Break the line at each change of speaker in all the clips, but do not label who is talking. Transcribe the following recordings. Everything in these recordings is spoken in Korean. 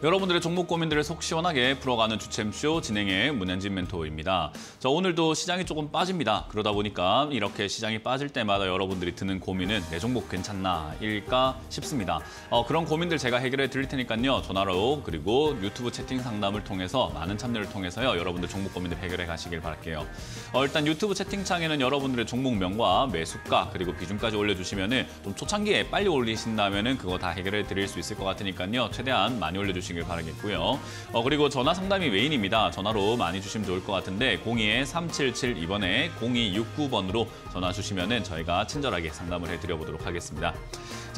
여러분들의 종목 고민들을 속 시원하게 풀어가는 주챔쇼 진행의 문현진 멘토입니다. 자, 오늘도 시장이 조금 빠집니다. 그러다 보니까 이렇게 시장이 빠질 때마다 여러분들이 드는 고민은 내 종목 괜찮나 일까 싶습니다. 어, 그런 고민들 제가 해결해 드릴 테니까요. 전화로 그리고 유튜브 채팅 상담을 통해서 많은 참여를 통해서요. 여러분들 종목 고민들 해결해 가시길 바랄게요. 어, 일단 유튜브 채팅창에는 여러분들의 종목명과 매수가 그리고 비중까지 올려주시면 은좀 초창기에 빨리 올리신다면 그거 다 해결해 드릴 수 있을 것 같으니까요. 최대한 많이 올려주시면 주시길 바라겠고요. 어, 그리고 전화 상담이 메인입니다. 전화로 많이 주시면 좋을 것 같은데 02-3772번에 0269번으로 전화 주시면 저희가 친절하게 상담을 해드려보도록 하겠습니다.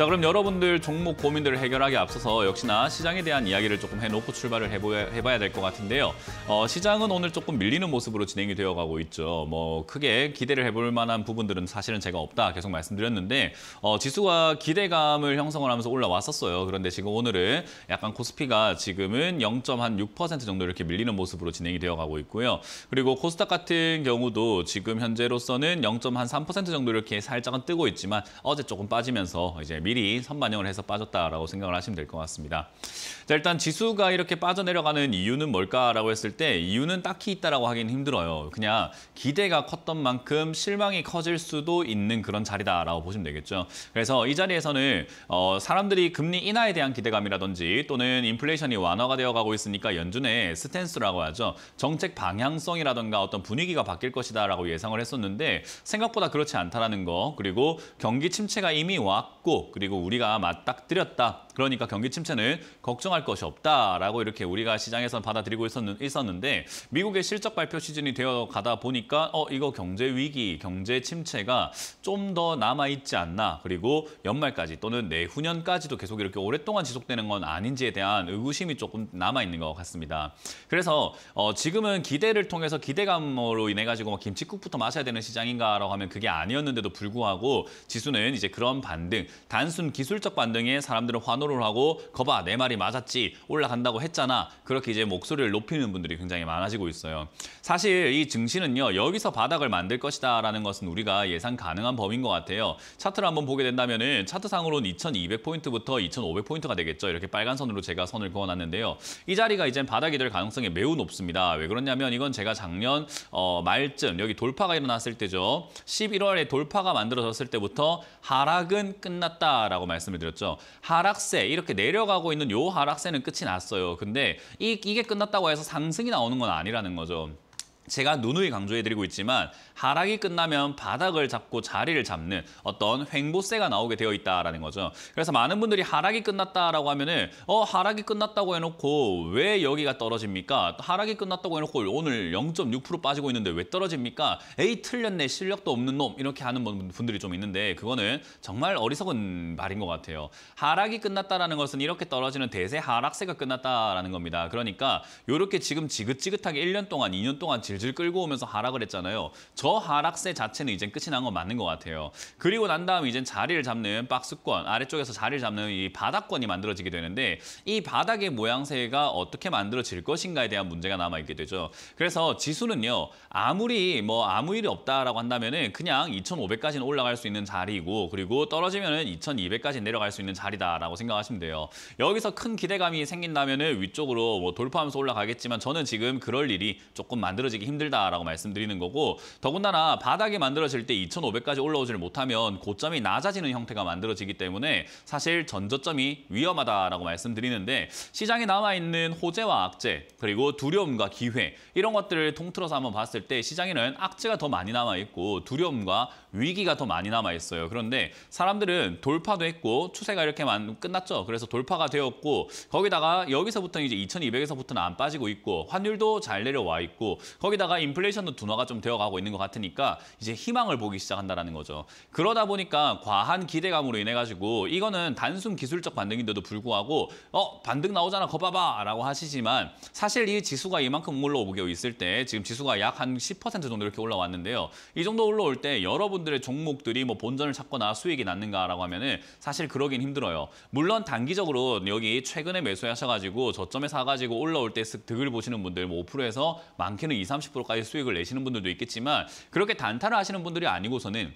자 그럼 여러분들 종목 고민들을 해결하기 앞서서 역시나 시장에 대한 이야기를 조금 해놓고 출발을 해봐야 될 것 같은데요. 어, 시장은 오늘 조금 밀리는 모습으로 진행이 되어가고 있죠. 뭐 크게 기대를 해볼 만한 부분들은 사실은 제가 없다 계속 말씀드렸는데 어, 지수가 기대감을 형성을 하면서 올라왔었어요. 그런데 지금 오늘은 약간 코스피가 지금은 0.6% 정도 이렇게 밀리는 모습으로 진행이 되어가고 있고요. 그리고 코스닥 같은 경우도 지금 현재로서는 0.3% 정도 이렇게 살짝은 뜨고 있지만 어제 조금 빠지면서 이제 밀 미리 선반영을 해서 빠졌다라고 생각을 하시면 될 것 같습니다. 자, 일단 지수가 이렇게 빠져내려가는 이유는 뭘까라고 했을 때 이유는 딱히 있다라고 하기는 힘들어요. 그냥 기대가 컸던 만큼 실망이 커질 수도 있는 그런 자리다라고 보시면 되겠죠. 그래서 이 자리에서는 어, 사람들이 금리 인하에 대한 기대감이라든지 또는 인플레이션이 완화가 되어가고 있으니까 연준의 스탠스라고 하죠. 정책 방향성이라든가 어떤 분위기가 바뀔 것이다라고 예상을 했었는데 생각보다 그렇지 않다라는 거 그리고 경기 침체가 이미 왔고 그리고 우리가 맞닥뜨렸다. 그러니까 경기 침체는 걱정할 것이 없다라고 이렇게 우리가 시장에서 받아들이고 있었는, 있었는데 미국의 실적 발표 시즌이 되어 가다 보니까 어 이거 경제 위기, 경제 침체가 좀 더 남아 있지 않나. 그리고 연말까지 또는 내후년까지도 계속 이렇게 오랫동안 지속되는 건 아닌지에 대한 의구심이 조금 남아 있는 것 같습니다. 그래서 어 지금은 기대를 통해서 기대감으로 인해 가지고 뭐 김치국부터 마셔야 되는 시장인가라고 하면 그게 아니었는데도 불구하고 지수는 이제 그런 반등, 단 단순 기술적 반등에 사람들은 환호를 하고 거봐 내 말이 맞았지 올라간다고 했잖아 그렇게 이제 목소리를 높이는 분들이 굉장히 많아지고 있어요. 사실 이 증시는요 여기서 바닥을 만들 것이다 라는 것은 우리가 예상 가능한 범인 것 같아요. 차트를 한번 보게 된다면 은 차트상으로는 2200포인트부터 2500포인트가 되겠죠. 이렇게 빨간 선으로 제가 선을 그어놨는데요. 이 자리가 이제 바닥이 될 가능성이 매우 높습니다. 왜 그러냐면 이건 제가 작년 어, 말쯤 여기 돌파가 일어났을 때죠. 11월에 돌파가 만들어졌을 때부터 하락은 끝났다. 있다라고 말씀을 드렸죠. 하락세 이렇게 내려가고 있는 요 하락세는 끝이 났어요. 근데 이, 이게 끝났다고 해서 상승이 나오는 건 아니라는 거죠. 제가 누누이 강조해드리고 있지만 하락이 끝나면 바닥을 잡고 자리를 잡는 어떤 횡보세가 나오게 되어 있다라는 거죠. 그래서 많은 분들이 하락이 끝났다라고 하면은 어 하락이 끝났다고 해놓고 왜 여기가 떨어집니까? 하락이 끝났다고 해놓고 오늘 0.6% 빠지고 있는데 왜 떨어집니까? 에이 틀렸네 실력도 없는 놈 이렇게 하는 분들이 좀 있는데 그거는 정말 어리석은 말인 것 같아요. 하락이 끝났다라는 것은 이렇게 떨어지는 대세 하락세가 끝났다라는 겁니다. 그러니까 이렇게 지금 지긋지긋하게 1년 동안 2년 동안 질 질질 끌고 오면서 하락을 했잖아요. 저 하락세 자체는 이제 끝이 난 건 맞는 것 같아요. 그리고 난 다음 이제 자리를 잡는 박스권, 아래쪽에서 자리를 잡는 이 바닥권이 만들어지게 되는데 이 바닥의 모양새가 어떻게 만들어질 것인가에 대한 문제가 남아있게 되죠. 그래서 지수는요. 아무리 뭐 아무 일이 없다라고 한다면 은 그냥 2,500까지는 올라갈 수 있는 자리이고 그리고 떨어지면 은 2,200까지 내려갈 수 있는 자리다라고 생각하시면 돼요. 여기서 큰 기대감이 생긴다면 은 위쪽으로 뭐 돌파하면서 올라가겠지만 저는 지금 그럴 일이 조금 만들어지기 힘들다라고 말씀드리는 거고 더군다나 바닥이 만들어질 때 2,500까지 올라오지를 못하면 고점이 낮아지는 형태가 만들어지기 때문에 사실 전저점이 위험하다라고 말씀드리는데 시장에 남아있는 호재와 악재 그리고 두려움과 기회 이런 것들을 통틀어서 한번 봤을 때 시장에는 악재가 더 많이 남아있고 두려움과 위기가 더 많이 남아있어요. 그런데 사람들은 돌파도 했고 추세가 이렇게 만 끝났죠. 그래서 돌파가 되었고 거기다가 여기서부터는 이제 2,200에서부터는 안 빠지고 있고 환율도 잘 내려와 있고 거기다 거기다가 인플레이션도 둔화가 좀 되어가고 있는 것 같으니까 이제 희망을 보기 시작한다는 거죠. 그러다 보니까 과한 기대감으로 인해 가지고 이거는 단순 기술적 반등인데도 불구하고 어 반등 나오잖아 거봐봐 라고 하시지만 사실 이 지수가 이만큼 올라오고 있을 때 지금 지수가 약 한 10% 정도 이렇게 올라왔는데요. 이 정도 올라올 때 여러분들의 종목들이 뭐 본전을 찾거나 수익이 났는가라고 하면은 사실 그러긴 힘들어요. 물론 단기적으로 여기 최근에 매수하셔가지고 저점에 사가지고 올라올 때 득을 보시는 분들 뭐 5%에서 많게는 2, 3 0 30%까지 수익을 내시는 분들도 있겠지만 그렇게 단타를 하시는 분들이 아니고서는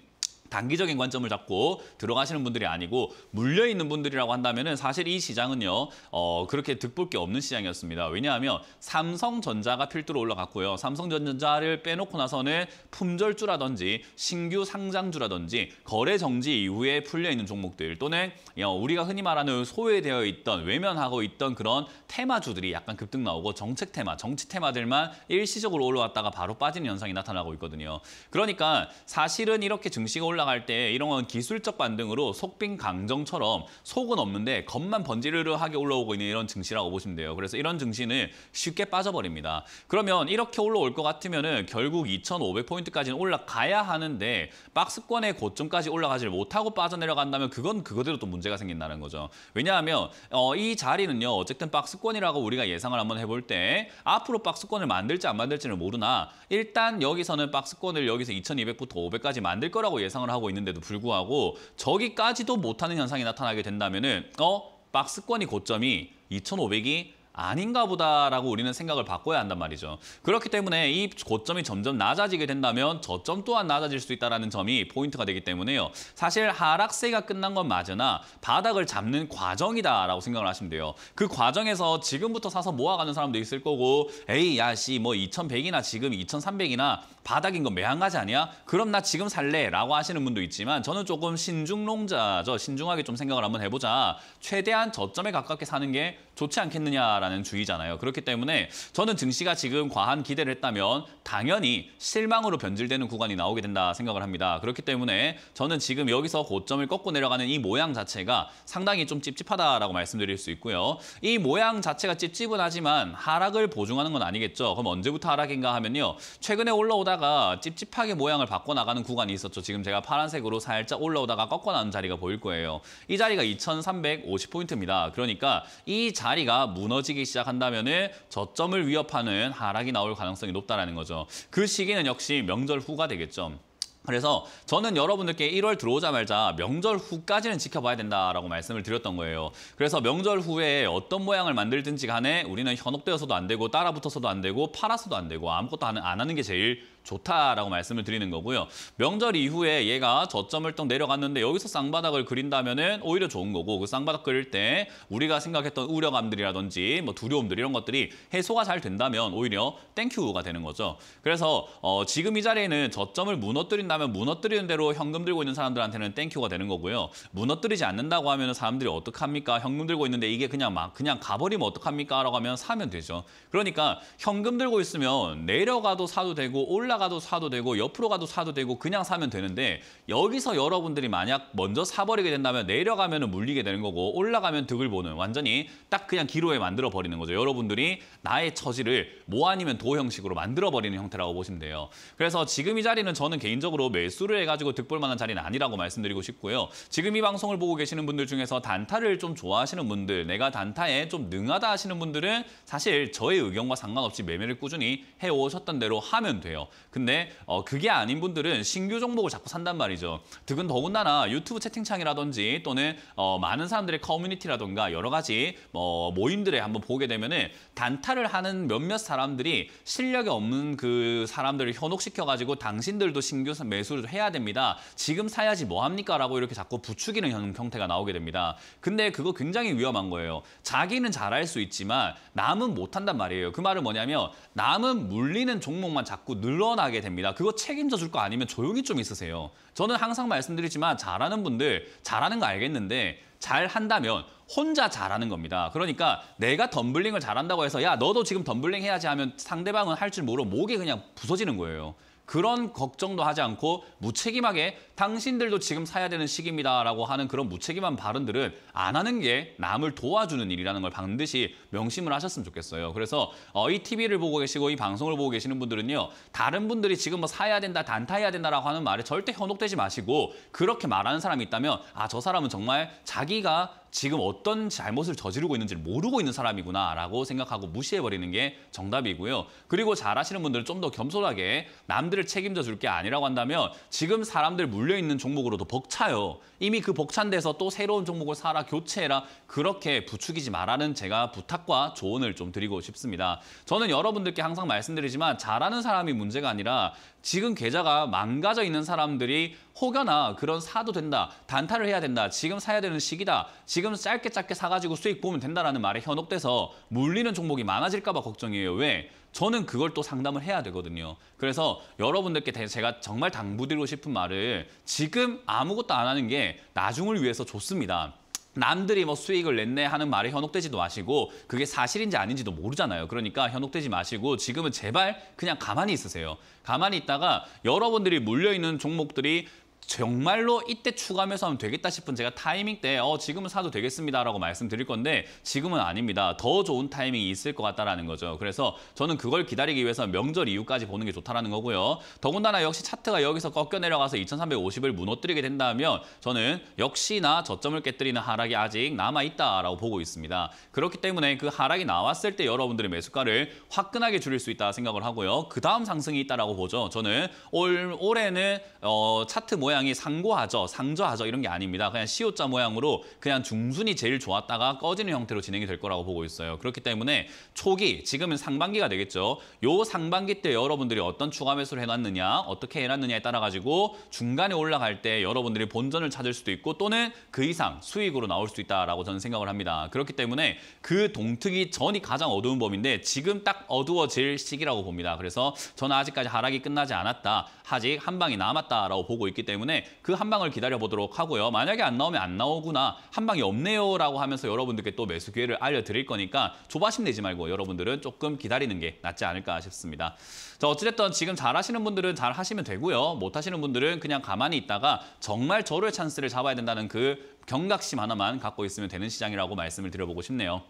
단기적인 관점을 잡고 들어가시는 분들이 아니고 물려 있는 분들이라고 한다면은 사실 이 시장은요 어, 그렇게 득볼 게 없는 시장이었습니다. 왜냐하면 삼성전자가 필두로 올라갔고요. 삼성전자를 빼놓고 나서는 품절주라든지 신규 상장주라든지 거래 정지 이후에 풀려 있는 종목들 또는 어, 우리가 흔히 말하는 소외되어 있던 외면하고 있던 그런 테마주들이 약간 급등 나오고 정책 테마, 정치 테마들만 일시적으로 올라왔다가 바로 빠지는 현상이 나타나고 있거든요. 그러니까 사실은 이렇게 증시가 올라갈 때 이런 건 기술적 반등으로 속빙 강정처럼 속은 없는데 겉만 번지르르하게 올라오고 있는 이런 증시라고 보시면 돼요. 그래서 이런 증시는 쉽게 빠져버립니다. 그러면 이렇게 올라올 것 같으면 은 결국 2,500포인트까지는 올라가야 하는데 박스권의 고점까지 올라가지 못하고 빠져내려간다면 그건 그거대로 또 문제가 생긴다는 거죠. 왜냐하면 어, 이 자리는요. 어쨌든 박스권이라고 우리가 예상을 한번 해볼 때 앞으로 박스권을 만들지 안 만들지는 모르나 일단 여기서는 박스권을 여기서 2,200부터 500까지 만들 거라고 예상을 성장을 하고 있는데도 불구하고 저기까지도 못하는 현상이 나타나게 된다면 은어 박스권이 고점이 2,500이 아닌가 보다라고 우리는 생각을 바꿔야 한단 말이죠. 그렇기 때문에 이 고점이 점점 낮아지게 된다면 저점 또한 낮아질 수 있다는 점이 포인트가 되기 때문에요. 사실 하락세가 끝난 건 맞으나 바닥을 잡는 과정이다라고 생각을 하시면 돼요. 그 과정에서 지금부터 사서 모아가는 사람도 있을 거고 에이 야씨 뭐 2100이나 지금 2300이나 바닥인 건 매한가지 아니야? 그럼 나 지금 살래 라고 하시는 분도 있지만 저는 조금 신중농자죠. 신중하게 좀 생각을 한번 해보자. 최대한 저점에 가깝게 사는 게 좋지 않겠느냐라는 주의잖아요. 그렇기 때문에 저는 증시가 지금 과한 기대를 했다면 당연히 실망으로 변질되는 구간이 나오게 된다 생각을 합니다. 그렇기 때문에 저는 지금 여기서 고점을 꺾고 내려가는 이 모양 자체가 상당히 좀 찝찝하다라고 말씀드릴 수 있고요. 이 모양 자체가 찝찝은 하지만 하락을 보증하는 건 아니겠죠. 그럼 언제부터 하락인가 하면요. 최근에 올라오다가 찝찝하게 모양을 바꿔나가는 구간이 있었죠. 지금 제가 파란색으로 살짝 올라오다가 꺾어나는 자리가 보일 거예요. 이 자리가 2350포인트입니다. 그러니까 이 자... 자리가 무너지기 시작한다면 저점을 위협하는 하락이 나올 가능성이 높다는 거죠. 그 시기는 역시 명절 후가 되겠죠. 그래서 저는 여러분들께 1월 들어오자마자 명절 후까지는 지켜봐야 된다라고 말씀을 드렸던 거예요. 그래서 명절 후에 어떤 모양을 만들든지 간에 우리는 현혹되어서도 안 되고 따라붙어서도 안 되고 팔아서도 안 되고 아무것도 안 하는 게 제일 좋다라고 말씀을 드리는 거고요. 명절 이후에 얘가 저점을 또 내려갔는데 여기서 쌍바닥을 그린다면 은 오히려 좋은 거고 그 쌍바닥 그릴 때 우리가 생각했던 우려감들이라든지 뭐 두려움들 이런 것들이 해소가 잘 된다면 오히려 땡큐가 되는 거죠. 그래서 어, 지금 이 자리에는 저점을 무너뜨린다면 무너뜨리는 대로 현금 들고 있는 사람들한테는 땡큐가 되는 거고요. 무너뜨리지 않는다고 하면 사람들이 어떡합니까? 현금 들고 있는데 이게 그냥 막 그냥 가버리면 어떡합니까? 라고 하면 사면 되죠. 그러니까 현금 들고 있으면 내려가도 사도 되고 올라 올라가도 사도 되고 옆으로 가도 사도 되고 그냥 사면 되는데 여기서 여러분들이 만약 먼저 사버리게 된다면 내려가면 물리게 되는 거고 올라가면 득을 보는 완전히 딱 그냥 기로에 만들어버리는 거죠. 여러분들이 나의 처지를 모 뭐 아니면 도 형식으로 만들어버리는 형태라고 보시면 돼요. 그래서 지금 이 자리는 저는 개인적으로 매수를 해가지고 득볼 만한 자리는 아니라고 말씀드리고 싶고요. 지금 이 방송을 보고 계시는 분들 중에서 단타를 좀 좋아하시는 분들, 내가 단타에 좀 능하다 하시는 분들은 사실 저의 의견과 상관없이 매매를 꾸준히 해오셨던 대로 하면 돼요. 근데 어, 그게 아닌 분들은 신규 종목을 자꾸 산단 말이죠. 득은 더군다나 유튜브 채팅창이라든지 또는 어, 많은 사람들의 커뮤니티라든가 여러 가지 어, 모임들에 한번 보게 되면은 단타를 하는 몇몇 사람들이 실력이 없는 그 사람들을 현혹시켜가지고 당신들도 신규 매수를 해야 됩니다. 지금 사야지 뭐합니까? 라고 이렇게 자꾸 부추기는 형태가 나오게 됩니다. 근데 그거 굉장히 위험한 거예요. 자기는 잘할 수 있지만 남은 못한단 말이에요. 그 말은 뭐냐면 남은 물리는 종목만 자꾸 늘어나 나게 됩니다. 그거 책임져 줄 거 아니면 조용히 좀 있으세요. 저는 항상 말씀드리지만 잘하는 분들 잘하는 거 알겠는데 잘 한다면 혼자 잘하는 겁니다. 그러니까 내가 덤블링을 잘한다고 해서 야 너도 지금 덤블링 해야지 하면 상대방은 할 줄 모르고 목이 그냥 부서지는 거예요. 그런 걱정도 하지 않고 무책임하게 당신들도 지금 사야 되는 시기입니다라고 하는 그런 무책임한 발언들은 안 하는 게 남을 도와주는 일이라는 걸 반드시 명심을 하셨으면 좋겠어요. 그래서 어, 이 TV를 보고 계시고 이 방송을 보고 계시는 분들은요. 다른 분들이 지금 뭐 사야 된다, 단타해야 된다라고 하는 말에 절대 현혹되지 마시고 그렇게 말하는 사람이 있다면 아, 저 사람은 정말 자기가 지금 어떤 잘못을 저지르고 있는지를 모르고 있는 사람이구나라고 생각하고 무시해버리는 게 정답이고요. 그리고 잘하시는 분들은 좀더 겸손하게 남들을 책임져 줄 게 아니라고 한다면 지금 사람들 물려있는 종목으로도 벅차요. 이미 그 벅찬 데서 또 새로운 종목을 사라 교체해라 그렇게 부추기지 말라는 제가 부탁과 조언을 좀 드리고 싶습니다. 저는 여러분들께 항상 말씀드리지만 잘하는 사람이 문제가 아니라 지금 계좌가 망가져 있는 사람들이 혹여나 그런 사도 된다, 단타를 해야 된다, 지금 사야 되는 시기다, 지금 짧게 짧게 사가지고 수익 보면 된다라는 말에 현혹돼서 물리는 종목이 많아질까 봐 걱정이에요. 왜? 저는 그걸 또 상담을 해야 되거든요. 그래서 여러분들께 제가 정말 당부드리고 싶은 말을 지금 아무것도 안 하는 게 나중을 위해서 좋습니다. 남들이 뭐 수익을 냈네 하는 말에 현혹되지도 마시고 그게 사실인지 아닌지도 모르잖아요. 그러니까 현혹되지 마시고 지금은 제발 그냥 가만히 있으세요. 가만히 있다가 여러분들이 물려있는 종목들이 정말로 이때 추가하면서 하면 되겠다 싶은 제가 타이밍 때 어, 지금은 사도 되겠습니다라고 말씀드릴 건데 지금은 아닙니다. 더 좋은 타이밍이 있을 것 같다라는 거죠. 그래서 저는 그걸 기다리기 위해서 명절 이후까지 보는 게 좋다라는 거고요. 더군다나 역시 차트가 여기서 꺾여 내려가서 2350을 무너뜨리게 된다면 저는 역시나 저점을 깨뜨리는 하락이 아직 남아있다라고 보고 있습니다. 그렇기 때문에 그 하락이 나왔을 때 여러분들의 매수가를 화끈하게 줄일 수 있다 생각을 하고요. 그 다음 상승이 있다라고 보죠. 저는 올, 올해는 어, 차트 모양 모양이 상고하죠, 상저하죠 이런 게 아닙니다. 그냥 시옷자 모양으로 그냥 중순이 제일 좋았다가 꺼지는 형태로 진행이 될 거라고 보고 있어요. 그렇기 때문에 초기, 지금은 상반기가 되겠죠. 요 상반기 때 여러분들이 어떤 추가 매수를 해놨느냐, 어떻게 해놨느냐에 따라 가지고 중간에 올라갈 때 여러분들이 본전을 찾을 수도 있고 또는 그 이상 수익으로 나올 수도 있다라고 저는 생각을 합니다. 그렇기 때문에 그 동특이 전이 가장 어두운 범인데 지금 딱 어두워질 시기라고 봅니다. 그래서 저는 아직까지 하락이 끝나지 않았다. 아직 한 방이 남았다라고 보고 있기 때문에 때문에 그한 방을 기다려보도록 하고요. 만약에 안 나오면 안 나오구나, 한 방이 없네요라고 하면서 여러분들께 또 매수 기회를 알려드릴 거니까 조바심 내지 말고 여러분들은 조금 기다리는 게 낫지 않을까 싶습니다. 자 어찌됐든 지금 잘하시는 분들은 잘 하시면 되고요. 못하시는 분들은 그냥 가만히 있다가 정말 저를 찬스를 잡아야 된다는 그 경각심 하나만 갖고 있으면 되는 시장이라고 말씀을 드려보고 싶네요.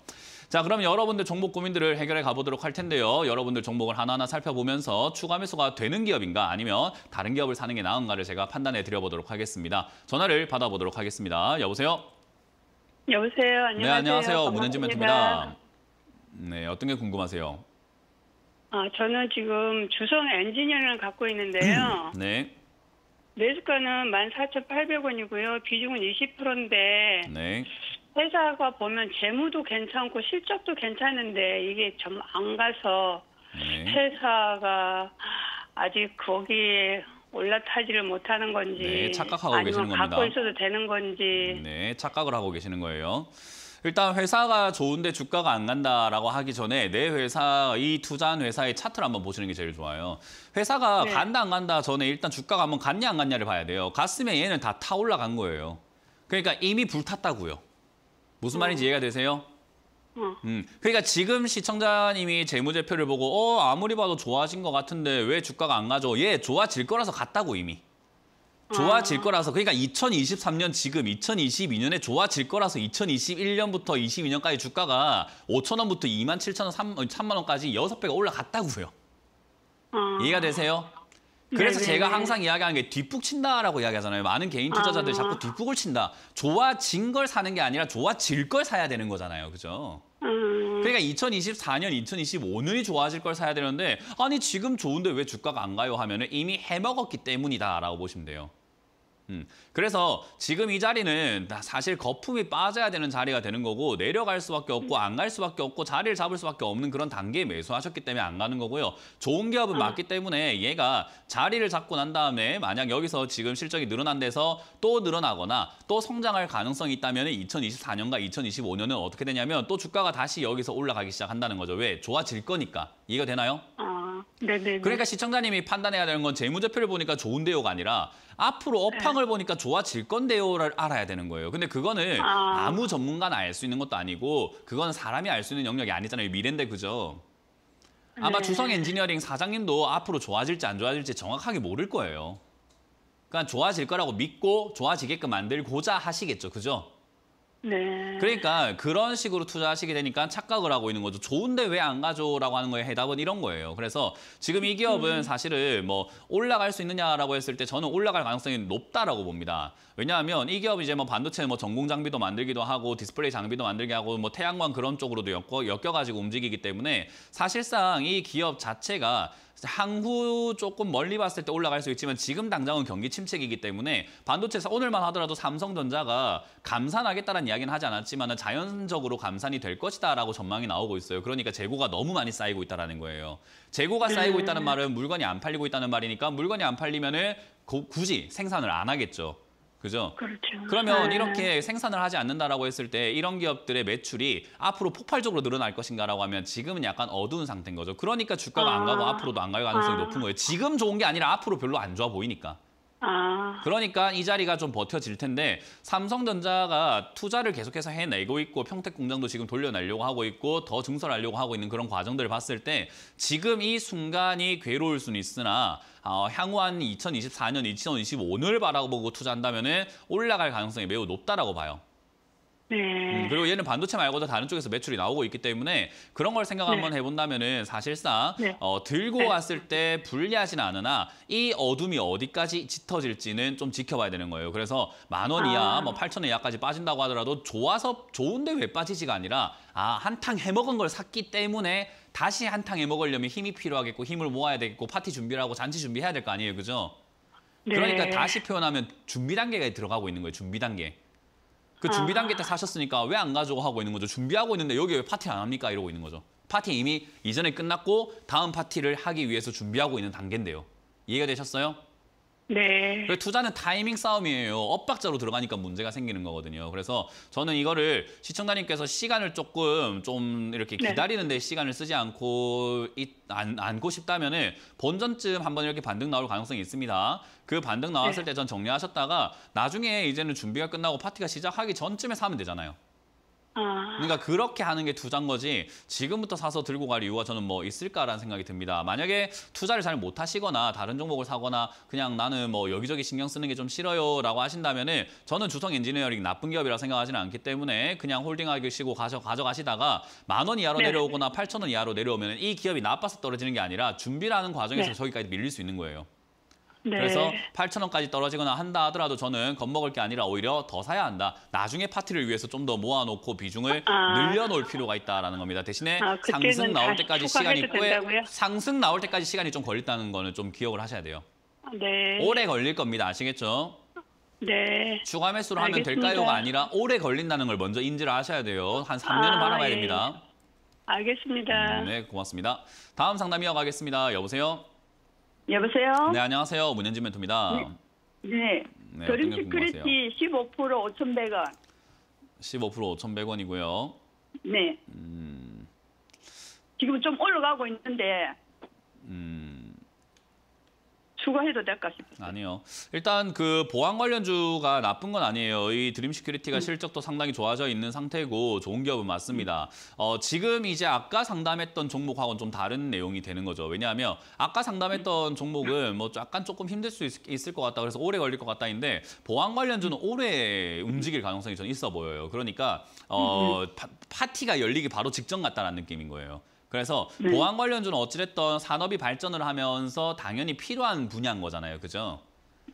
자, 그럼 여러분들 종목 고민들을 해결해 가보도록 할 텐데요. 여러분들 종목을 하나하나 살펴보면서 추가 매수가 되는 기업인가 아니면 다른 기업을 사는 게 나은가를 제가 판단해 드려보도록 하겠습니다. 전화를 받아보도록 하겠습니다. 여보세요? 여보세요. 안녕하세요. 네, 안녕하세요. 문현진 멘트입니다. 네, 어떤 게 궁금하세요? 아, 저는 지금 주성 엔지니어를 갖고 있는데요. 네. 매수가는 14,800원이고요. 비중은 20%인데 네. 회사가 보면 재무도 괜찮고 실적도 괜찮은데 이게 좀 안 가서 네. 회사가 아직 거기에 올라타지를 못하는 건지 네, 착각하고 계시는 겁니다. 갖고 있어도 되는 건지 네, 착각을 하고 계시는 거예요. 일단 회사가 좋은데 주가가 안 간다라고 하기 전에 내 회사, 이 투자한 회사의 차트를 한번 보시는 게 제일 좋아요. 회사가 네. 간다 안 간다 전에 일단 주가가 한번 갔냐 안 갔냐를 봐야 돼요. 갔으면 얘는 다 타올라간 거예요. 그러니까 이미 불탔다고요. 무슨 말인지 음. 이해가 되세요? 음. 음, 그러니까 지금 시청자님이 재무제표를 보고 어 아무리 봐도 좋아진 것 같은데 왜 주가가 안 가죠? 예, 좋아질 거라서 갔다고 이미. 좋아질 아. 거라서 그러니까 2023년 지금 2022년에 좋아질 거라서 2021년부터 22년까지 주가가 5천 원부터 2만 7천 원, 3, 만 원까지 6배가 올라갔다고요. 음. 이해가 되세요?
그래서 네네. 제가 네. 항상
이야기하는 게 뒷북 친다라고 이야기하잖아요. 많은 개인 투자자들이 아... 자꾸 뒷북을 친다. 좋아진 걸 사는 게 아니라 좋아질 걸 사야 되는 거잖아요. 그죠? 음... 그러니까 2024년, 2025년이 좋아질 걸 사야 되는데 아니 지금 좋은데 왜 주가가 안 가요 하면 은 이미 해먹었기 때문이다라고 보시면 돼요. 음. 그래서 지금 이 자리는 사실 거품이 빠져야 되는 자리가 되는 거고 내려갈 수밖에 없고 안 갈 수밖에 없고 자리를 잡을 수밖에 없는 그런 단계에 매수하셨기 때문에 안 가는 거고요. 좋은 기업은 맞기 때문에 얘가 자리를 잡고 난 다음에 만약 여기서 지금 실적이 늘어난 데서 또 늘어나거나 또 성장할 가능성이 있다면 2024년과 2025년은 어떻게 되냐면 또 주가가 다시 여기서 올라가기 시작한다는 거죠. 왜? 좋아질 거니까. 이해가 되나요? 아, 네네 그러니까 시청자님이 판단해야 되는 건 재무제표를 보니까 좋은데요가 아니라 앞으로 네. 업황을 보니까 좋아질 건데요를 알아야 되는 거예요. 근데 그거는 아... 무 전문가나 알 수 있는 것도 아니고 그건 사람이 알 수 있는 영역이 아니잖아요. 미래인데 그죠? 아마 네. 주성 엔지니어링 사장님도 앞으로 좋아질지 안 좋아질지 정확하게 모를 거예요. 그러니까 좋아질 거라고 믿고 좋아지게끔 만들고자 하시겠죠. 그죠? 네. 그러니까 그런 식으로 투자하시게 되니까 착각을 하고 있는 거죠. 좋은데 왜 안 가죠라고 하는 거에 해답은 이런 거예요. 그래서 지금 이 기업은 음. 사실은 뭐 올라갈 수 있느냐라고 했을 때 저는 올라갈 가능성이 높다라고 봅니다. 왜냐하면 이 기업이 이제 뭐 반도체 뭐 전공 장비도 만들기도 하고 디스플레이 장비도 만들게 하고 뭐 태양광 그런 쪽으로도 엮어 엮여 가지고 움직이기 때문에 사실상 이 기업 자체가 향후 조금 멀리 봤을 때 올라갈 수 있지만 지금 당장은 경기 침체이기 때문에 반도체에서 오늘만 하더라도 삼성전자가 감산하겠다는 이야기는 하지 않았지만 자연적으로 감산이 될 것이다라고 전망이 나오고 있어요. 그러니까 재고가 너무 많이 쌓이고 있다는 거예요. 재고가 쌓이고 있다는 음. 말은 물건이 안 팔리고 있다는 말이니까 물건이 안 팔리면 은 굳이 생산을 안 하겠죠. 그죠? 그렇죠. 그러면 네. 이렇게 생산을 하지 않는다라고 했을 때 이런 기업들의 매출이 앞으로 폭발적으로 늘어날 것인가라고 하면 지금은 약간 어두운 상태인 거죠. 그러니까 주가가 아... 안 가고 아. 앞으로도 안 갈 가능성이 아... 높은 거예요. 지금 좋은 게 아니라 앞으로 별로 안 좋아 보이니까. 아. 그러니까 이 자리가 좀 버텨질 텐데 삼성전자가 투자를 계속해서 해내고 있고 평택 공장도 지금 돌려내려고 하고 있고 더 증설하려고 하고 있는 그런 과정들을 봤을 때 지금 이 순간이 괴로울 수는 있으나 어, 향후 한 2024년, 2025년을 바라보고 투자한다면 은 올라갈 가능성이 매우 높다라고 봐요. 네. 음, 그리고 얘는 반도체 말고도 다른 쪽에서 매출이 나오고 있기 때문에 그런 걸 생각 네. 한번 네. 해본다면은 사실상 네. 어, 들고 네. 왔을 때 불리하진 않으나 이 어둠이 어디까지 짙어질지는 좀 지켜봐야 되는 거예요. 그래서 만원 이하, 아. 뭐 8천 원 이하까지 빠진다고 하더라도 좋아서 좋은데 왜 빠지지가 아니라 아 한탕 해먹은 걸 샀기 때문에 다시 한탕 해먹으려면 힘이 필요하겠고 힘을 모아야 되겠고 파티 준비를 하고 잔치 준비해야 될 거 아니에요, 그죠?
네. 그러니까 다시
표현하면 준비 단계가 들어가고 있는 거예요, 준비 단계. 그 아. 준비 단계 때 사셨으니까 왜 안가지고 하고 있는 거죠. 준비하고 있는데 여기 왜 파티 안 합니까? 이러고 있는 거죠. 파티 이미 이전에 끝났고 다음 파티를 하기 위해서 준비하고 있는 단계인데요. 이해가 되셨어요? 네. 그래서 투자는 타이밍 싸움이에요. 엇박자로 들어가니까 문제가 생기는 거거든요. 그래서 저는 이거를 시청자님께서 시간을 조금 좀 이렇게 네. 기다리는데 시간을 쓰지 않고 있, 안, 안고 싶다면은 본전쯤 한번 이렇게 반등 나올 가능성이 있습니다. 그 반등 나왔을 네. 때전 정리하셨다가 나중에 이제는 준비가 끝나고 파티가 시작하기 전쯤에 사면 되잖아요. 아. 그러니까 그렇게 하는 게 투자인 거지 지금부터 사서 들고 갈 이유가 저는 뭐 있을까라는 생각이 듭니다. 만약에 투자를 잘 못하시거나 다른 종목을 사거나 그냥 나는 뭐 여기저기 신경 쓰는 게 좀 싫어요 라고 하신다면 은 저는 주성 엔지니어링 나쁜 기업이라 생각하지는 않기 때문에 그냥 홀딩하시고 가져, 가져가시다가 만 원 이하로 네. 내려오거나 팔천 원 이하로 내려오면 이 기업이 나빠서 떨어지는 게 아니라 준비라는 과정에서 네. 저기까지 밀릴 수 있는 거예요. 네. 그래서 8천 원까지 떨어지거나 한다 하더라도 저는 겁먹을 게 아니라 오히려 더 사야 한다. 나중에 파티를 위해서 좀 더 모아놓고 비중을 아. 늘려놓을 필요가 있다라는 겁니다. 대신에 아, 그 상승 나올 때까지 시간이 꽤 상승 나올 때까지 시간이 좀 걸린다는 거는 좀 기억을 하셔야 돼요. 아, 네. 오래 걸릴 겁니다. 아시겠죠? 네. 추가 매수로 하면 될까요가 아니라 오래 걸린다는 걸 먼저 인지를 하셔야 돼요. 한3년을 아, 바라봐야 예. 됩니다. 알겠습니다. 음, 네, 고맙습니다. 다음 상담 이어가겠습니다. 여보세요? 여보세요? 네, 안녕하세요. 문현진 멘토입니다. 네. 네, 결림 네, 어 시크릿이 15% 5,100원. 15% 5,100원이고요. 네. 음. 지금 좀 올라가고 있는데 음, 추가해도 될까 싶습니다. 아니요. 일단 그 보안 관련주가 나쁜 건 아니에요. 이 드림 시큐리티가 음. 실적도 상당히 좋아져 있는 상태고 좋은 기업은 맞습니다. 음. 어, 지금 이제 아까 상담했던 종목하고는 좀 다른 내용이 되는 거죠. 왜냐하면 아까 상담했던 음. 종목은 뭐 약간 조금 힘들 수 있, 을것 같다. 그래서 오래 걸릴 것 같다인데 보안 관련주는 오래 음. 움직일 가능성이 좀 있어 보여요. 그러니까 어, 음, 음. 파, 파티가 열리기 바로 직전 같다는 느낌인 거예요. 그래서 네. 보안 관련주는 어찌됐던 산업이 발전을 하면서 당연히 필요한 분야인 거잖아요. 그죠?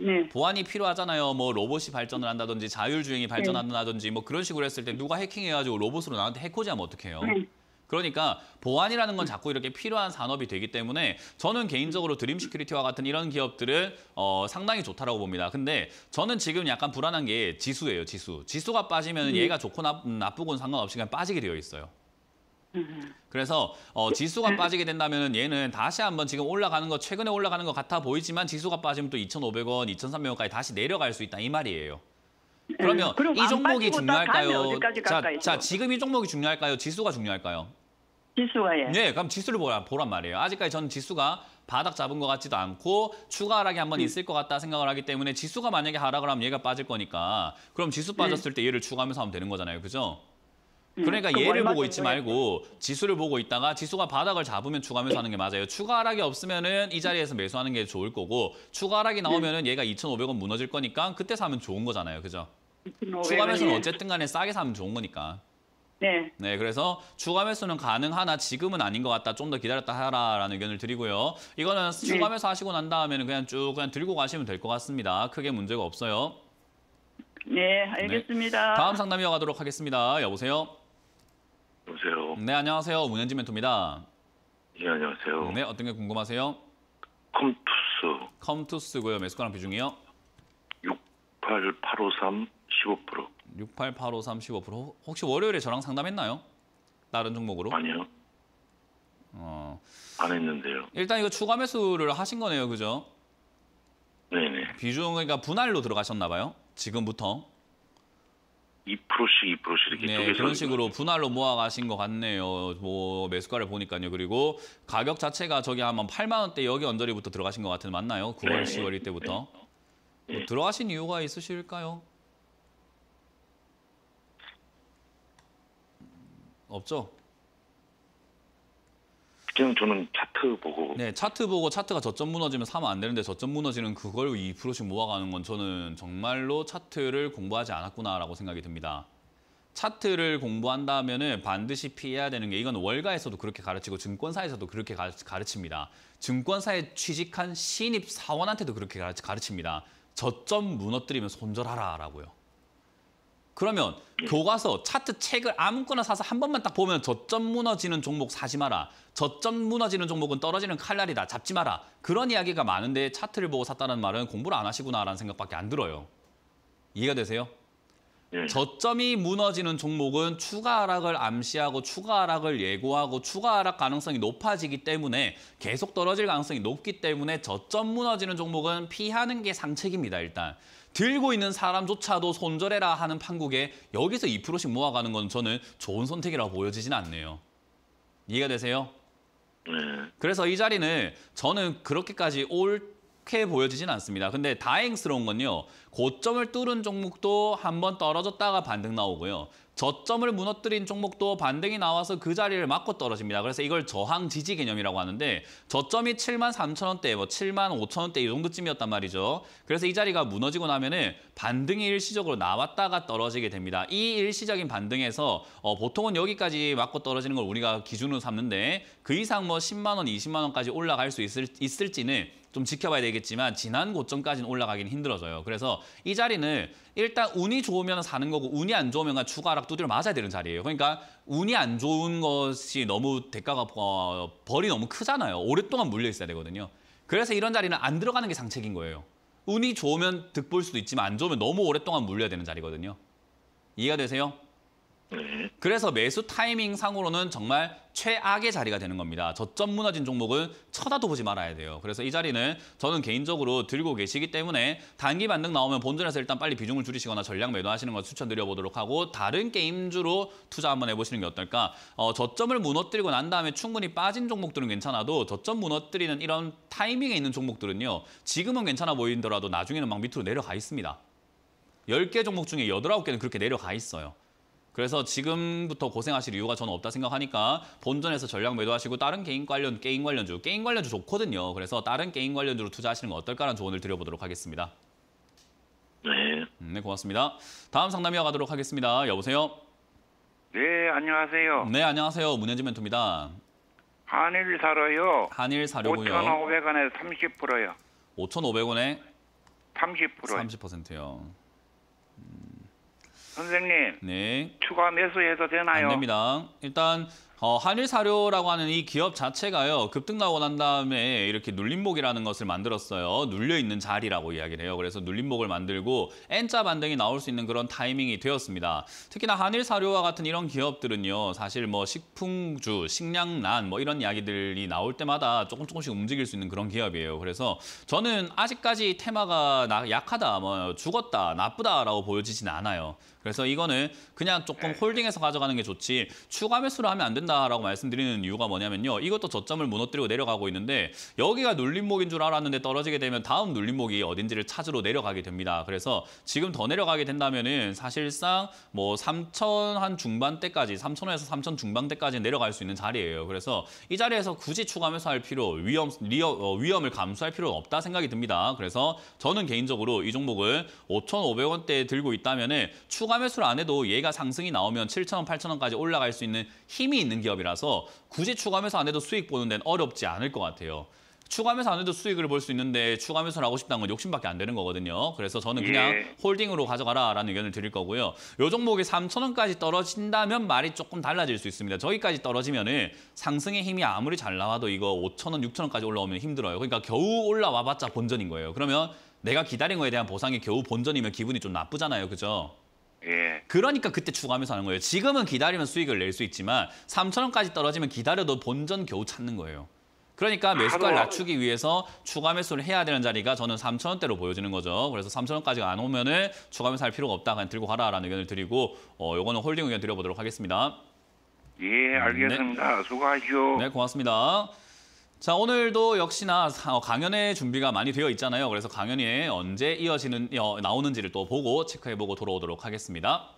네. 보안이 필요하잖아요. 뭐 로봇이 발전을 한다든지 자율주행이 네. 발전한다든지 네. 뭐 그런 식으로 했을 때 누가 해킹해가지고 로봇으로 나한테 해코지하면 어떡해요? 네. 그러니까 보안이라는 건 네. 자꾸 이렇게 필요한 산업이 되기 때문에 저는 개인적으로 드림 시큐리티와 같은 이런 기업들을 어, 상당히 좋다라고 봅니다. 근데 저는 지금 약간 불안한 게 지수예요, 지수. 지수가 빠지면 네. 얘가 좋고 나, 나쁘고는 상관없이 그냥 빠지게 되어 있어요. 그래서 어, 지수가 빠지게 된다면 얘는 다시 한번 지금 올라가는 거 최근에 올라가는 것 같아 보이지만 지수가 빠지면 또 2,500원, 2,300원까지 다시 내려갈 수 있다 이 말이에요.
그러면 이 종목이 중요할까요? 자, 자,
지금 이 종목이 중요할까요? 지수가 중요할까요? 지수가 예. 네, 그럼 지수를 보라, 보란 말이에요. 아직까지 저는 지수가 바닥 잡은 것 같지도 않고 추가 하락이 한번 음. 있을 것 같다 생각을 하기 때문에 지수가 만약에 하락을 하면 얘가 빠질 거니까 그럼 지수 음. 빠졌을 때 얘를 추가하면서 하면 되는 거잖아요. 그죠? 음, 그러니까 음, 얘를 보고 있지 말고 지수를 보고 있다가 지수가 바닥을 잡으면 추가 매수하는 게 맞아요. 추가 하락이 없으면은 이 자리에서 매수하는 게 좋을 거고 추가 하락이 나오면은 얘가 2,500원 무너질 거니까 그때 사면 좋은 거잖아요. 그죠? 추가 매수는 어쨌든 간에 싸게 사면 좋은 거니까. 네. 네, 그래서 추가 매수는 가능하나 지금은 아닌 것 같다. 좀 더 기다렸다 하라라는 의견을 드리고요. 이거는 네. 추가 매수 하시고 난 다음에는 그냥 쭉 그냥 들고 가시면 될 것 같습니다. 크게 문제가 없어요. 네, 알겠습니다. 네. 다음 상담 이어가도록 하겠습니다. 여보세요. 여보세요. 네, 안녕하세요. 문현지 멘토입니다. 예, 안녕하세요. 네, 어떤 게 궁금하세요? 컴투스. 컴투스고요. 매수가랑 비중이요? 68853 15%. 68853 15%. 혹시 월요일에 저랑 상담했나요? 다른 종목으로? 아니요. 어. 안 했는데요. 일단 이거 추가 매수를 하신 거네요. 그죠? 네네. 비중 그러니까 분할로 들어가셨나 봐요. 지금부터. 2%씩 2%씩 이렇게 네, 쪼개서 그런 식으로 분할로 모아 가신 것 같네요. 뭐 매수가를 보니까요. 그리고 가격 자체가 저기 한번 8만 원대 여기 언저리부터 들어가신 것 같은데 맞나요? 9월, 네, 10월 이때부터 네. 뭐 네. 들어가신 이유가 있으실까요? 음. 없죠? 그냥 저는 차트 보고. 네, 차트 보고 차트가 저점 무너지면 사면 안 되는데 저점 무너지는 그걸 2%씩 모아가는 건 저는 정말로 차트를 공부하지 않았구나라고 생각이 듭니다. 차트를 공부한다면 반드시 피해야 되는 게 이건 월가에서도 그렇게 가르치고 증권사에서도 그렇게 가르칩니다. 증권사에 취직한 신입 사원한테도 그렇게 가르칩니다. 저점 무너뜨리면 손절하라라고요. 그러면 교과서, 차트, 책을 아무거나 사서 한 번만 딱 보면 저점 무너지는 종목 사지 마라. 저점 무너지는 종목은 떨어지는 칼날이다. 잡지 마라. 그런 이야기가 많은데 차트를 보고 샀다는 말은 공부를 안 하시구나라는 생각밖에 안 들어요. 이해가 되세요? 네. 저점이 무너지는 종목은 추가 하락을 암시하고 추가 하락을 예고하고 추가 하락 가능성이 높아지기 때문에 계속 떨어질 가능성이 높기 때문에 저점 무너지는 종목은 피하는 게 상책입니다, 일단. 들고 있는 사람조차도 손절해라 하는 판국에 여기서 2%씩 모아가는 건 저는 좋은 선택이라고 보여지진 않네요. 이해가 되세요? 네. 그래서 이 자리는 저는 그렇게까지 옳게 보여지진 않습니다. 근데 다행스러운 건요. 고점을 뚫은 종목도 한번 떨어졌다가 반등 나오고요. 저점을 무너뜨린 종목도 반등이 나와서 그 자리를 맞고 떨어집니다. 그래서 이걸 저항 지지 개념이라고 하는데 저점이 7만 3천 원대, 뭐 7만 5천 원대 이 정도쯤이었단 말이죠. 그래서 이 자리가 무너지고 나면은 반등이 일시적으로 나왔다가 떨어지게 됩니다. 이 일시적인 반등에서 어, 보통은 여기까지 맞고 떨어지는 걸 우리가 기준으로 삼는데 그 이상 뭐 10만 원, 20만 원까지 올라갈 수 있을, 있을지는 좀 지켜봐야 되겠지만 지난 고점까지는 올라가기는 힘들어져요. 그래서 이 자리는 일단 운이 좋으면 사는 거고 운이 안 좋으면 추가 락 두드려 맞아야 되는 자리예요. 그러니까 운이 안 좋은 것이 너무 대가가 어, 벌이 너무 크잖아요. 오랫동안 물려 있어야 되거든요. 그래서 이런 자리는 안 들어가는 게 상책인 거예요. 운이 좋으면 득볼 수도 있지만 안 좋으면 너무 오랫동안 물려야 되는 자리거든요. 이해가 되세요? 네. 그래서 매수 타이밍 상으로는 정말 최악의 자리가 되는 겁니다. 저점 무너진 종목은 쳐다도 보지 말아야 돼요. 그래서 이 자리는 저는 개인적으로 들고 계시기 때문에 단기 반등 나오면 본전에서 일단 빨리 비중을 줄이시거나 전략 매도하시는 걸 추천드려보도록 하고 다른 게임주로 투자 한번 해보시는 게 어떨까. 어, 저점을 무너뜨리고 난 다음에 충분히 빠진 종목들은 괜찮아도 저점 무너뜨리는 이런 타이밍에 있는 종목들은요. 지금은 괜찮아 보이더라도 나중에는 막 밑으로 내려가 있습니다. 10개 종목 중에 8, 9개는 그렇게 내려가 있어요. 그래서 지금부터 고생하실 이유가 저는 없다 생각하니까 본전에서 전략 매도하시고 다른 개인 관련 게임 관련주, 게임 관련주 좋거든요. 그래서 다른 게임 관련주로 투자하시는 건 어떨까라는 조언을 드려보도록 하겠습니다. 네. 음, 네, 고맙습니다. 다음 상담이어 가도록 하겠습니다. 여보세요? 네, 안녕하세요. 네, 안녕하세요. 문현진 멘토입니다. 한일 사료요 한일 사료고요 5,500원에 30%요. 5,500원에 3 0 30%요. 선생님. 네. 추가 매수해도 되나요? 안 됩니다. 일단 어, 한일사료라고 하는 이 기업 자체가요 급등 나고난 다음에 이렇게 눌림목이라는 것을 만들었어요 눌려 있는 자리라고 이야기를 해요 그래서 눌림목을 만들고 N자 반등이 나올 수 있는 그런 타이밍이 되었습니다 특히나 한일사료와 같은 이런 기업들은요 사실 뭐 식품주 식량난 뭐 이런 이야기들이 나올 때마다 조금 조금씩 움직일 수 있는 그런 기업이에요 그래서 저는 아직까지 테마가 약하다 뭐 죽었다 나쁘다라고 보여지진 않아요 그래서 이거는 그냥 조금 네. 홀딩해서 가져가는 게 좋지 추가 매수를 하면 안 된다. 한다라고 말씀드리는 이유가 뭐냐면요. 이것도 저점을 무너뜨리고 내려가고 있는데 여기가 눌림목인 줄 알았는데 떨어지게 되면 다음 눌림목이 어딘지를 찾으러 내려가게 됩니다. 그래서 지금 더 내려가게 된다면은 사실상 뭐 3천 한 중반대까지 3천원에서 3천 중반대까지 내려갈 수 있는 자리예요. 그래서 이 자리에서 굳이 추가 매수할 필요, 위험 리어, 어, 위험을 감수할 필요는 없다 생각이 듭니다. 그래서 저는 개인적으로 이 종목을 5,500원대에 들고 있다면은 추가 매수를 안 해도 얘가 상승이 나오면 7천 원, 8천 원까지 올라갈 수 있는 힘이 있는 있는 기업이라서 굳이 추가하면서 안 해도 수익 보는 데는 어렵지 않을 것 같아요. 추가하면서 안 해도 수익을 볼 수 있는데 추가하면서 하고 싶다는 건 욕심밖에 안 되는 거거든요. 그래서 저는 그냥 예. 홀딩으로 가져가라라는 의견을 드릴 거고요. 요 종목이 3천원까지 떨어진다면 말이 조금 달라질 수 있습니다. 저기까지 떨어지면 은 상승의 힘이 아무리 잘 나와도 이거 5천원 6천원까지 올라오면 힘들어요. 그러니까 겨우 올라와봤자 본전인 거예요. 그러면 내가 기다린 거에 대한 보상이 겨우 본전이면 기분이 좀 나쁘잖아요. 그죠? 그러니까 그때 추가하면서 하는 거예요. 지금은 기다리면 수익을 낼 수 있지만 3천 원까지 떨어지면 기다려도 본전 겨우 찾는 거예요. 그러니까 매수가를 낮추기 위해서 추가 매수를 해야 되는 자리가 저는 3천원대로 보여지는 거죠. 그래서 3천원까지안 오면 은 추가 매수 할 필요가 없다. 그냥 들고 가라라는 의견을 드리고 어, 이거는 홀딩 의견 드려보도록 하겠습니다. 예, 알겠습니다. 네. 수고하시오. 네, 고맙습니다. 자 오늘도 역시나 어, 강연의 준비가 많이 되어 있잖아요. 그래서 강연이 언제 이어지는 어, 나오는지를 또 보고 체크해보고 돌아오도록 하겠습니다.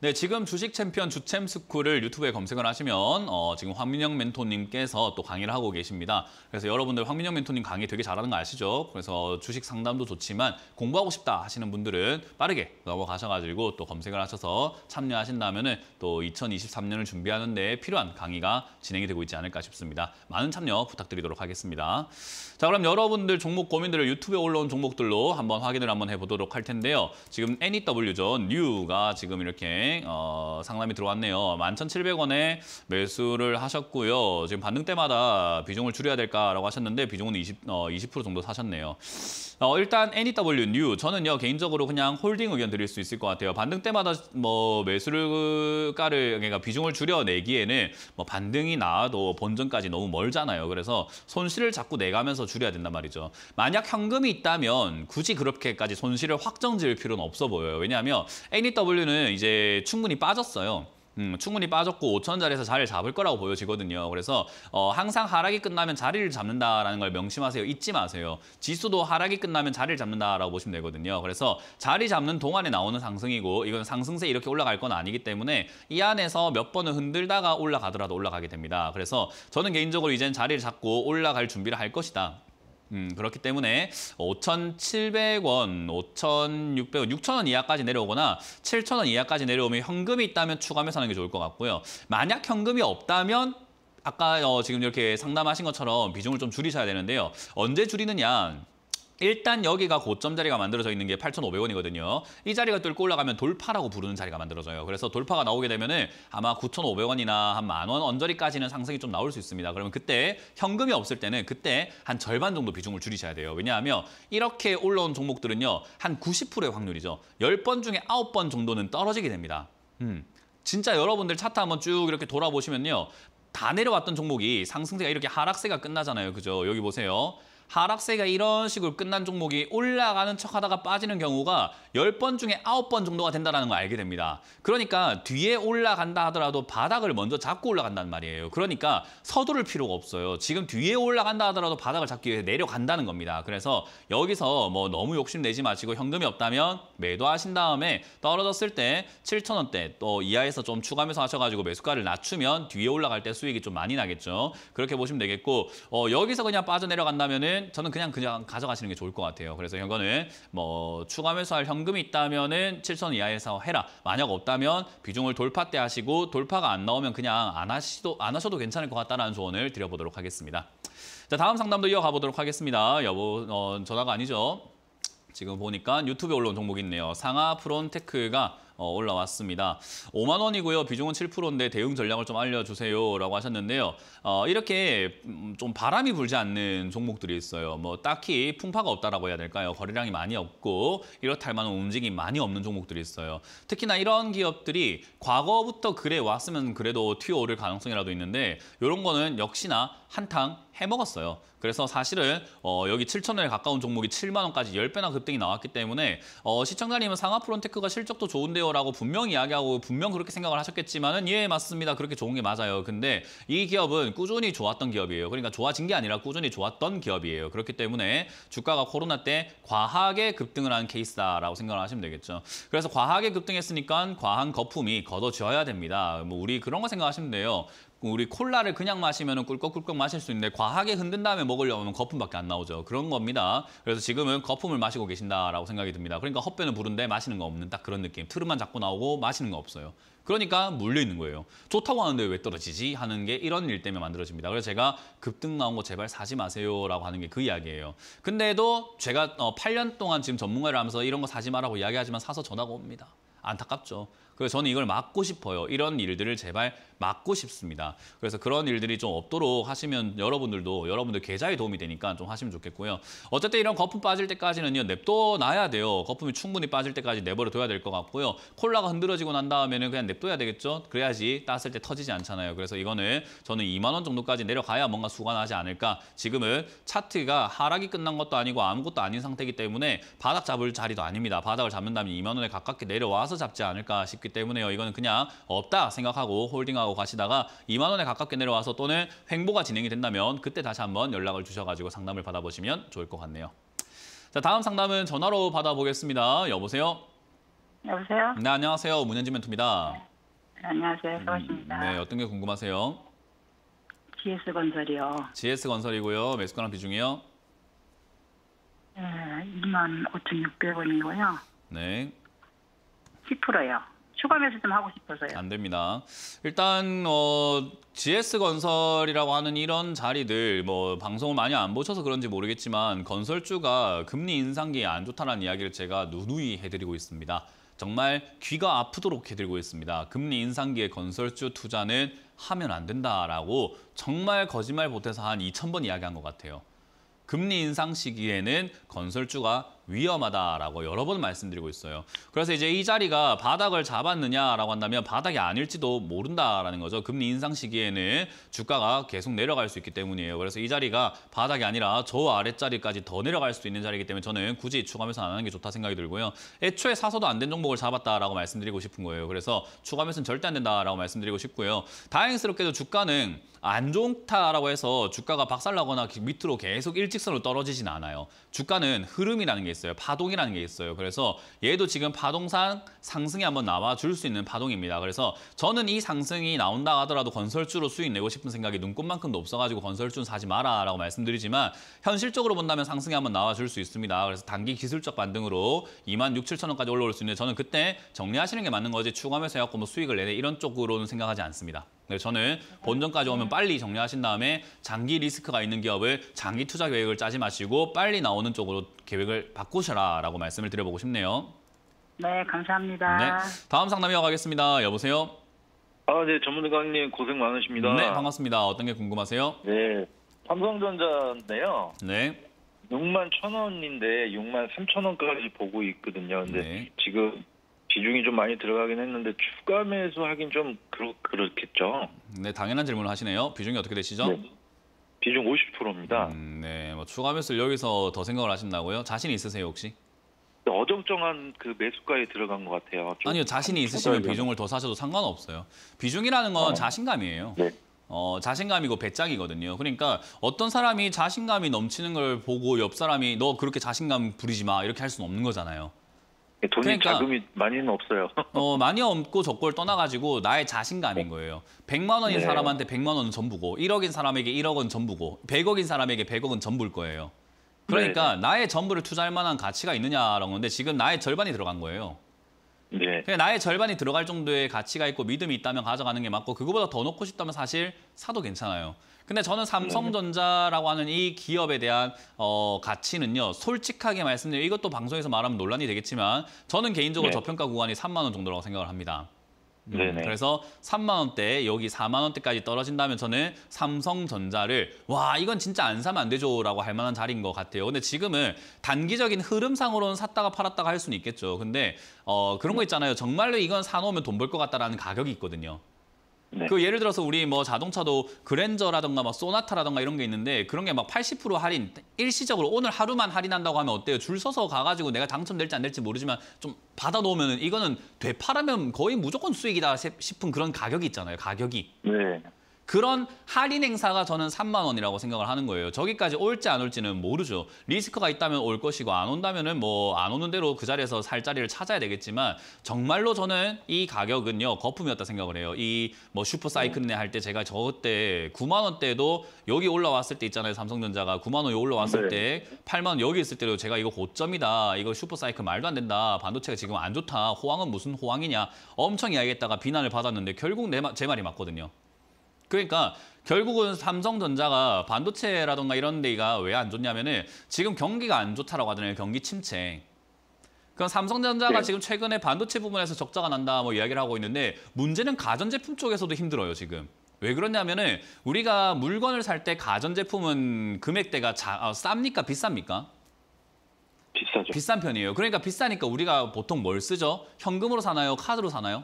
네, 지금 주식 챔피언 주챔 스쿨을 유튜브에 검색을 하시면 어, 지금 황민영 멘토님께서 또 강의를 하고 계십니다. 그래서 여러분들 황민영 멘토님 강의 되게 잘하는 거 아시죠? 그래서 주식 상담도 좋지만 공부하고 싶다 하시는 분들은 빠르게 넘어가셔가지고 또 검색을 하셔서 참여하신다면은 또 2023년을 준비하는 데 필요한 강의가 진행이 되고 있지 않을까 싶습니다. 많은 참여 부탁드리도록 하겠습니다. 자, 그럼 여러분들 종목 고민들을 유튜브에 올라온 종목들로 한번 확인을 한번 해보도록 할 텐데요. 지금 e NEW죠. 뉴가 지금 이렇게 어, 상담이 들어왔네요. 11,700원에 매수를 하셨고요. 지금 반등 때마다 비중을 줄여야 될까라고 하셨는데 비중은 20, 어, 20% 정도 사셨네요. 어, 일단 e NEW 뉴 저는요 개인적으로 그냥 홀딩 의견 드릴 수 있을 것 같아요. 반등 때마다 뭐 매수가를 그러니까 비중을 줄여내기에는 뭐 반등이 나와도 본전까지 너무 멀잖아요. 그래서 손실을 자꾸 내가면서 더 줄여야 된단 말이죠. 만약 현금이 있다면 굳이 그렇게까지 손실을 확정 지을 필요는 없어 보여요. 왜냐하면 NEW는 이제 충분히 빠졌어요. 음, 충분히 빠졌고 5천 자리에서 자리를 잡을 거라고 보여지거든요. 그래서 어, 항상 하락이 끝나면 자리를 잡는다라는 걸 명심하세요. 잊지 마세요. 지수도 하락이 끝나면 자리를 잡는다라고 보시면 되거든요. 그래서 자리 잡는 동안에 나오는 상승이고 이건 상승세 이렇게 올라갈 건 아니기 때문에 이 안에서 몇 번을 흔들다가 올라가더라도 올라가게 됩니다. 그래서 저는 개인적으로 이젠 자리를 잡고 올라갈 준비를 할 것이다. 음, 그렇기 때문에 5,700원, 5,600원, 6,000원 이하까지 내려오거나 7,000원 이하까지 내려오면 현금이 있다면 추가하면서 하는 게 좋을 것 같고요. 만약 현금이 없다면 아까 어, 지금 이렇게 상담하신 것처럼 비중을 좀 줄이셔야 되는데요. 언제 줄이느냐? 일단 여기가 고점 자리가 만들어져 있는 게 8,500원이거든요. 이 자리가 뚫고 올라가면 돌파라고 부르는 자리가 만들어져요. 그래서 돌파가 나오게 되면 아마 9,500원이나 한만원 언저리까지는 상승이 좀 나올 수 있습니다. 그러면 그때 현금이 없을 때는 그때 한 절반 정도 비중을 줄이셔야 돼요. 왜냐하면 이렇게 올라온 종목들은요. 한 90%의 확률이죠. 10번 중에 9번 정도는 떨어지게 됩니다. 음. 진짜 여러분들 차트 한번 쭉 이렇게 돌아보시면요. 다 내려왔던 종목이 상승세가 이렇게 하락세가 끝나잖아요. 그죠? 여기 보세요. 하락세가 이런 식으로 끝난 종목이 올라가는 척하다가 빠지는 경우가 1 0번 중에 9번 정도가 된다는 걸 알게 됩니다. 그러니까 뒤에 올라간다 하더라도 바닥을 먼저 잡고 올라간단 말이에요. 그러니까 서두를 필요가 없어요. 지금 뒤에 올라간다 하더라도 바닥을 잡기 위해 내려간다는 겁니다. 그래서 여기서 뭐 너무 욕심내지 마시고 현금이 없다면 매도하신 다음에 떨어졌을 때 7천 원대 또 이하에서 좀 추가하면서 하셔가지고 매수가를 낮추면 뒤에 올라갈 때 수익이 좀 많이 나겠죠. 그렇게 보시면 되겠고 어, 여기서 그냥 빠져내려간다면은 저는 그냥 그냥 가져가시는 게 좋을 것 같아요. 그래서 이거는 뭐 추가 매수할 현금이 있다면은 7천 이하에서 해라. 만약 없다면 비중을 돌파 때 하시고 돌파가 안 나오면 그냥 안 하시도 안 하셔도 괜찮을 것같다는 조언을 드려보도록 하겠습니다. 자 다음 상담도 이어가 보도록 하겠습니다. 여보 어, 전화가 아니죠. 지금 보니까 유튜브에 올라온 종목이 있네요. 상하 프론테크가 어, 올라왔습니다. 5만 원이고요. 비중은 7%인데 대응 전략을 좀 알려주세요. 라고 하셨는데요. 어, 이렇게 음, 좀 바람이 불지 않는 종목들이 있어요. 뭐 딱히 풍파가 없다라고 해야 될까요? 거래량이 많이 없고 이렇다 할 만한 움직임이 많이 없는 종목들이 있어요. 특히나 이런 기업들이 과거부터 그래 왔으면 그래도 튀어오를 가능성이라도 있는데 이런 거는 역시나 한탕 해먹었어요. 그래서 사실은 어, 여기 7천 원에 가까운 종목이 7만 원까지 10배나 급등이 나왔기 때문에 어, 시청자님은 상하프론테크가 실적도 좋은데요 라고 분명 히 이야기하고 분명 그렇게 생각을 하셨겠지만 은예 맞습니다. 그렇게 좋은 게 맞아요. 근데 이 기업은 꾸준히 좋았던 기업이에요. 그러니까 좋아진 게 아니라 꾸준히 좋았던 기업이에요. 그렇기 때문에 주가가 코로나 때 과하게 급등을 한 케이스다라고 생각을 하시면 되겠죠. 그래서 과하게 급등했으니까 과한 거품이 걷어져야 됩니다. 뭐 우리 그런 거 생각하시면 돼요. 우리 콜라를 그냥 마시면 꿀꺽꿀꺽 마실 수 있는데 과하게 흔든 다음에 먹으려면 거품밖에 안 나오죠. 그런 겁니다. 그래서 지금은 거품을 마시고 계신다라고 생각이 듭니다. 그러니까 헛배는 부른데 마시는 거 없는 딱 그런 느낌. 트름만 잡고 나오고 마시는 거 없어요. 그러니까 물려있는 거예요. 좋다고 하는데 왜 떨어지지? 하는 게 이런 일 때문에 만들어집니다. 그래서 제가 급등 나온 거 제발 사지 마세요라고 하는 게 그 이야기예요. 근데도 제가 8년 어, 동안 지금 전문가를 하면서 이런 거 사지 마라고 이야기하지만 사서 전화가 옵니다. 안타깝죠. 그래서 저는 이걸 막고 싶어요. 이런 일들을 제발 막고 싶습니다. 그래서 그런 일들이 좀 없도록 하시면 여러분들도 여러분들 계좌에 도움이 되니까 좀 하시면 좋겠고요. 어쨌든 이런 거품 빠질 때까지는요. 냅둬 놔야 돼요. 거품이 충분히 빠질 때까지 내버려 둬야 될 것 같고요. 콜라가 흔들어지고 난 다음에는 그냥 냅둬야 되겠죠. 그래야지 땄을 때 터지지 않잖아요. 그래서 이거는 저는 2만 원 정도까지 내려가야 뭔가 수가 나지 않을까. 지금은 차트가 하락이 끝난 것도 아니고 아무것도 아닌 상태이기 때문에 바닥 잡을 자리도 아닙니다. 바닥을 잡는다면 2만 원에 가깝게 내려와서 잡지 않을까 싶게 없기 때문에요. 이거는 그냥 없다 생각하고 홀딩하고 가시다가 2만 원에 가깝게 내려와서 또는 횡보가 진행이 된다면 그때 다시 한번 연락을 주셔가지고 상담을 받아보시면 좋을 것 같네요. 자, 다음 상담은 전화로 받아보겠습니다. 여보세요? 여보세요? 네, 안녕하세요. 문현지 멘토입니다. 네, 안녕하세요. 서울입니다. 음, 네, 어떤 게 궁금하세요? GS건설이요. GS건설이고요. 매수가랑 비중이요? 네, 2만 5,600원이고요. 네. 10%요. 추가면서 좀 하고 싶어서요. 안 됩니다. 일단 어, GS 건설이라고 하는 이런 자리들 뭐 방송을 많이 안 보셔서 그런지 모르겠지만 건설주가 금리 인상기에 안 좋다는 이야기를 제가 누누이 해드리고 있습니다. 정말 귀가 아프도록 해드리고 있습니다. 금리 인상기에 건설주 투자는 하면 안 된다라고 정말 거짓말 보태서 한2천번 이야기한 것 같아요. 금리 인상 시기에는 건설주가 위험하다라고 여러 번 말씀드리고 있어요. 그래서 이제 이 자리가 바닥을 잡았느냐라고 한다면 바닥이 아닐지도 모른다라는 거죠. 금리 인상 시기에는 주가가 계속 내려갈 수 있기 때문이에요. 그래서 이 자리가 바닥이 아니라 저아래자리까지더 내려갈 수 있는 자리이기 때문에 저는 굳이 추가면서 안 하는 게 좋다 생각이 들고요. 애초에 사서도 안 된 종목을 잡았다라고 말씀드리고 싶은 거예요. 그래서 추가매수는 절대 안 된다라고 말씀드리고 싶고요. 다행스럽게도 주가는 안 좋다라고 해서 주가가 박살나거나 밑으로 계속 일직선으로 떨어지진 않아요. 주가는 흐름이라는 게 있어요. 파동이라는 게 있어요. 그래서 얘도 지금 파동상 상승이 한번 나와 줄 수 있는 파동입니다. 그래서 저는 이 상승이 나온다 하더라도 건설주로 수익 내고 싶은 생각이 눈꽃만큼도 없어가지고 건설주는 사지 마라라고 말씀드리지만 현실적으로 본다면 상승이 한번 나와 줄 수 있습니다. 그래서 단기 기술적 반등으로 2만 6, 7천 원까지 올라올 수 있는데 저는 그때 정리하시는 게 맞는 거지 추가하면서 해갖고 뭐 수익을 내내 이런 쪽으로는 생각하지 않습니다. 네, 저는 본전까지 오면 빨리 정리하신 다음에 장기 리스크가 있는 기업을 장기 투자 계획을 짜지 마시고 빨리 나오는 쪽으로 계획을 바꾸셔라라고 말씀을 드려보고 싶네요. 네, 감사합니다. 네, 다음 상담이 와가겠습니다. 여보세요? 아, 네, 전문가님 고생 많으십니다. 네, 반갑습니다. 어떤 게 궁금하세요? 네, 삼성전자인데요. 네. 6만 1천 원인데 6만 3천 원까지 보고 있거든요. 근데 네. 지금 비중이 좀 많이 들어가긴 했는데 추가 매수하긴 좀 그렇, 그렇겠죠. 네, 당연한 질문을 하시네요. 비중이 어떻게 되시죠? 네. 비중 50%입니다. 음, 네, 뭐 추가 매수를 여기서 더 생각을 하신다고요? 자신 있으세요 혹시? 네, 어정쩡한 그 매수가에 들어간 것 같아요. 아니요, 자신이 있으시면 비중을 더 사셔도 상관없어요. 비중이라는 건 어. 자신감이에요. 네. 어, 자신감이고 배짱이거든요. 그러니까 어떤 사람이 자신감이 넘치는 걸 보고 옆 사람이 너 그렇게 자신감 부리지 마 이렇게 할 수는 없는 거잖아요. 예, 돈이 그러니까, 자금이 많이는 없어요. 어, 많이 없고 적고를 떠나가지고 나의 자신감인 어. 거예요. 100만 원인 네. 사람한테 100만 원은 전부고 1억인 사람에게 1억은 전부고 100억인 사람에게 100억은 전부일 거예요. 그러니까 네. 네. 나의 전부를 투자할 만한 가치가 있느냐라는 건데 지금 나의 절반이 들어간 거예요. 네. 그냥 그러니까 나의 절반이 들어갈 정도의 가치가 있고 믿음이 있다면 가져가는 게 맞고 그거보다 더 넣고 싶다면 사실 사도 괜찮아요. 근데 저는 삼성전자라고 하는 이 기업에 대한 어, 가치는요. 솔직하게 말씀드리면 이것도 방송에서 말하면 논란이 되겠지만 저는 개인적으로 네. 저평가 구간이 3만 원 정도라고 생각을 합니다. 음, 네, 네. 그래서 3만 원대 여기 4만 원대까지 떨어진다면 저는 삼성전자를 와 이건 진짜 안 사면 안 되죠라고 할 만한 자리인 것 같아요. 근데 지금은 단기적인 흐름상으로는 샀다가 팔았다가 할 수는 있겠죠. 근데 어, 그런 거 있잖아요. 정말로 이건 사놓으면 돈 벌 것 같다라는 가격이 있거든요. 네. 그 예를 들어서 우리 뭐 자동차도 그랜저라던가 막 소나타라던가 이런 게 있는데 그런 게 막 80% 할인 일시적으로 오늘 하루만 할인한다고 하면 어때요? 줄 서서 가가지고 내가 당첨될지 안 될지 모르지만 좀 받아 놓으면 이거는 되팔하면 거의 무조건 수익이다 싶은 그런 가격이 있잖아요. 가격이. 네. 그런 할인 행사가 저는 3만 원이라고 생각을 하는 거예요. 저기까지 올지 안 올지는 모르죠. 리스크가 있다면 올 것이고 안 온다면 은뭐 안 오는 대로 그 자리에서 살 자리를 찾아야 되겠지만 정말로 저는 이 가격은요. 거품이었다 생각을 해요. 이 뭐 슈퍼사이클이네 할때 제가 저때 9만 원대도 여기 올라왔을 때 있잖아요. 삼성전자가 9만 원 올라왔을 네. 때 8만 원 여기 있을 때도 제가 이거 고점이다. 이거 슈퍼사이클 말도 안 된다. 반도체가 지금 안 좋다. 호황은 무슨 호황이냐. 엄청 이야기했다가 비난을 받았는데 결국 내, 제 말이 맞거든요. 그러니까 결국은 삼성전자가 반도체라던가 이런 데가 왜 안 좋냐면은 지금 경기가 안 좋다라고 하잖아요. 경기 침체. 그럼 삼성전자가 네. 지금 최근에 반도체 부분에서 적자가 난다 뭐 이야기를 하고 있는데 문제는 가전제품 쪽에서도 힘들어요, 지금. 왜 그러냐면은 우리가 물건을 살 때 가전제품은 금액대가 자, 아, 쌉니까? 비쌉니까? 비싸죠. 비싼 편이에요. 그러니까 비싸니까 우리가 보통 뭘 쓰죠? 현금으로 사나요? 카드로 사나요?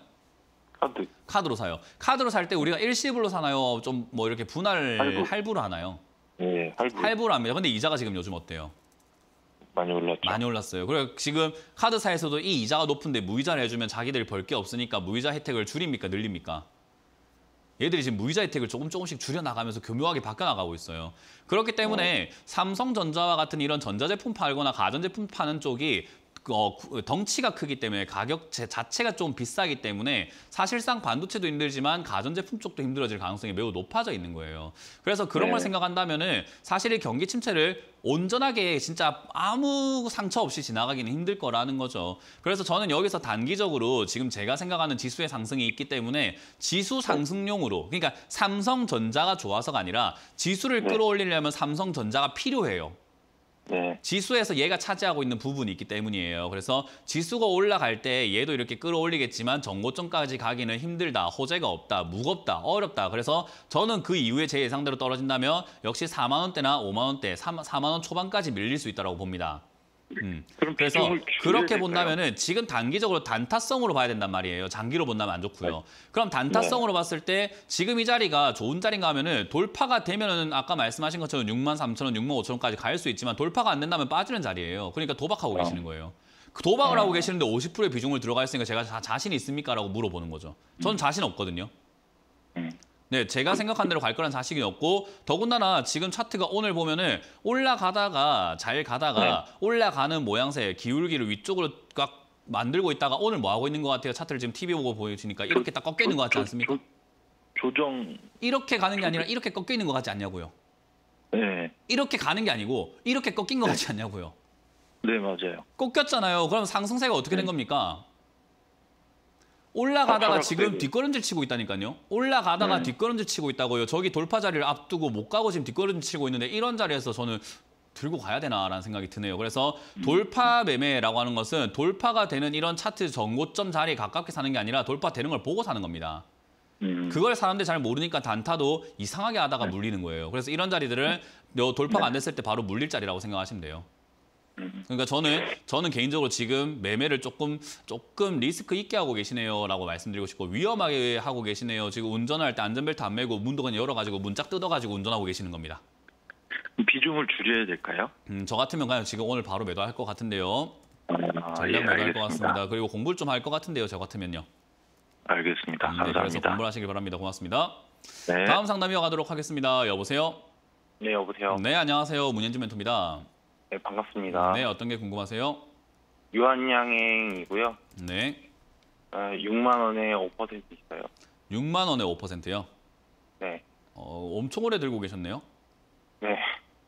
카드. 카드로 사요. 카드로 살 때 우리가 일시불로 사나요? 좀 뭐 이렇게 분할 할부. 할부로 하나요? 예, 할부. 할부로 합니다. 근데 이자가 지금 요즘 어때요? 많이 올랐죠. 많이 올랐어요. 그래 지금 카드사에서도 이 이자가 높은데 무이자를 해주면 자기들이 벌게 없으니까 무이자 혜택을 줄입니까 늘립니까? 얘들이 지금 무이자 혜택을 조금 조금씩 줄여나가면서 교묘하게 바꿔나가고 있어요. 그렇기 때문에 어. 삼성전자와 같은 이런 전자제품 팔거나 가전제품 파는 쪽이 어, 어, 덩치가 크기 때문에 가격 자체가 좀 비싸기 때문에 사실상 반도체도 힘들지만 가전제품 쪽도 힘들어질 가능성이 매우 높아져 있는 거예요. 그래서 그런 네. 걸 생각한다면은 사실 이 경기 침체를 온전하게 진짜 아무 상처 없이 지나가기는 힘들 거라는 거죠. 그래서 저는 여기서 단기적으로 지금 제가 생각하는 지수의 상승이 있기 때문에 지수 네. 상승용으로 그러니까 삼성전자가 좋아서가 아니라 지수를 네. 끌어올리려면 삼성전자가 필요해요. 네. 지수에서 얘가 차지하고 있는 부분이 있기 때문이에요. 그래서 지수가 올라갈 때 얘도 이렇게 끌어올리겠지만 정고점까지 가기는 힘들다, 호재가 없다, 무겁다, 어렵다. 그래서 저는 그 이후에 제 예상대로 떨어진다면 역시 4만 원대나 5만 원대, 4만 원 초반까지 밀릴 수 있다고 봅니다. 음. 그래서 그렇게 본다면은 지금 단기적으로 단타성으로 봐야 된단 말이에요. 장기로 본다면 안 좋고요. 네. 그럼 단타성으로 네. 봤을 때 지금 이 자리가 좋은 자리인가 하면은 돌파가 되면은 아까 말씀하신 것처럼 6만 3천 원, 6만 5천 원까지 갈 수 있지만 돌파가 안 된다면 빠지는 자리예요. 그러니까 도박하고 어. 계시는 거예요. 그 도박을 하고 네. 계시는데 50%의 비중을 들어가 있으니까 제가 자, 자신 있습니까라고 물어보는 거죠. 저는 음. 자신 없거든요. 음. 네, 제가 생각한 대로 갈 거란 사실이 없고 더군다나 지금 차트가 오늘 보면은 올라가다가 잘 가다가 네. 올라가는 모양새 기울기를 위쪽으로 꽉 만들고 있다가 오늘 뭐 하고 있는 것 같아요? 차트를 지금 TV 보고 보여주니까 이렇게 딱 꺾여 있는 것 같지 않습니까? 조정 이렇게 가는 게 아니라 이렇게 꺾여 있는 것 같지 않냐고요? 네. 이렇게 가는 게 아니고 이렇게 꺾인 것 네. 같지 않냐고요? 네, 맞아요. 꺾였잖아요. 그럼 상승세가 어떻게 된 네. 겁니까? 올라가다가 지금 네, 네. 뒷걸음질 치고 있다니까요. 올라가다가 네. 뒷걸음질 치고 있다고요. 저기 돌파 자리를 앞두고 못 가고 지금 뒷걸음질 치고 있는데 이런 자리에서 저는 들고 가야 되나라는 생각이 드네요. 그래서 음. 돌파 매매라고 하는 것은 돌파가 되는 이런 차트 정고점 자리에 가깝게 사는 게 아니라 돌파되는 걸 보고 사는 겁니다. 음. 그걸 사람들이 잘 모르니까 단타도 이상하게 하다가 네. 물리는 거예요. 그래서 이런 자리들은 돌파가 안 됐을 때 바로 물릴 자리라고 생각하시면 돼요. 그러니까 저는 저는 개인적으로 지금 매매를 조금 조금 리스크 있게 하고 계시네요라고 말씀드리고 싶고 위험하게 하고 계시네요. 지금 운전할 때 안전벨트 안 매고 문도건 열어가지고 문짝 뜯어가지고 운전하고 계시는 겁니다. 비중을 줄여야 될까요? 음, 저 같으면 그냥 지금 오늘 바로 매도할 것 같은데요. 아, 전략 예, 매도할 것 같습니다. 그리고 공부를 좀 할 것 같은데요. 저 같으면요. 알겠습니다. 음, 네, 감사합니다. 그래서 공부를 하시길 바랍니다. 고맙습니다. 네. 다음 상담이어 가도록 하겠습니다. 여보세요? 네, 여보세요. 네, 안녕하세요. 문현주 멘토입니다. 네, 반갑습니다. 네, 어떤 게 궁금하세요? 유한양행이고요. 네. 6만 어, 원에 5% 있어요. 6만 원에 5%요? 네. 어, 엄청 오래 들고 계셨네요. 네.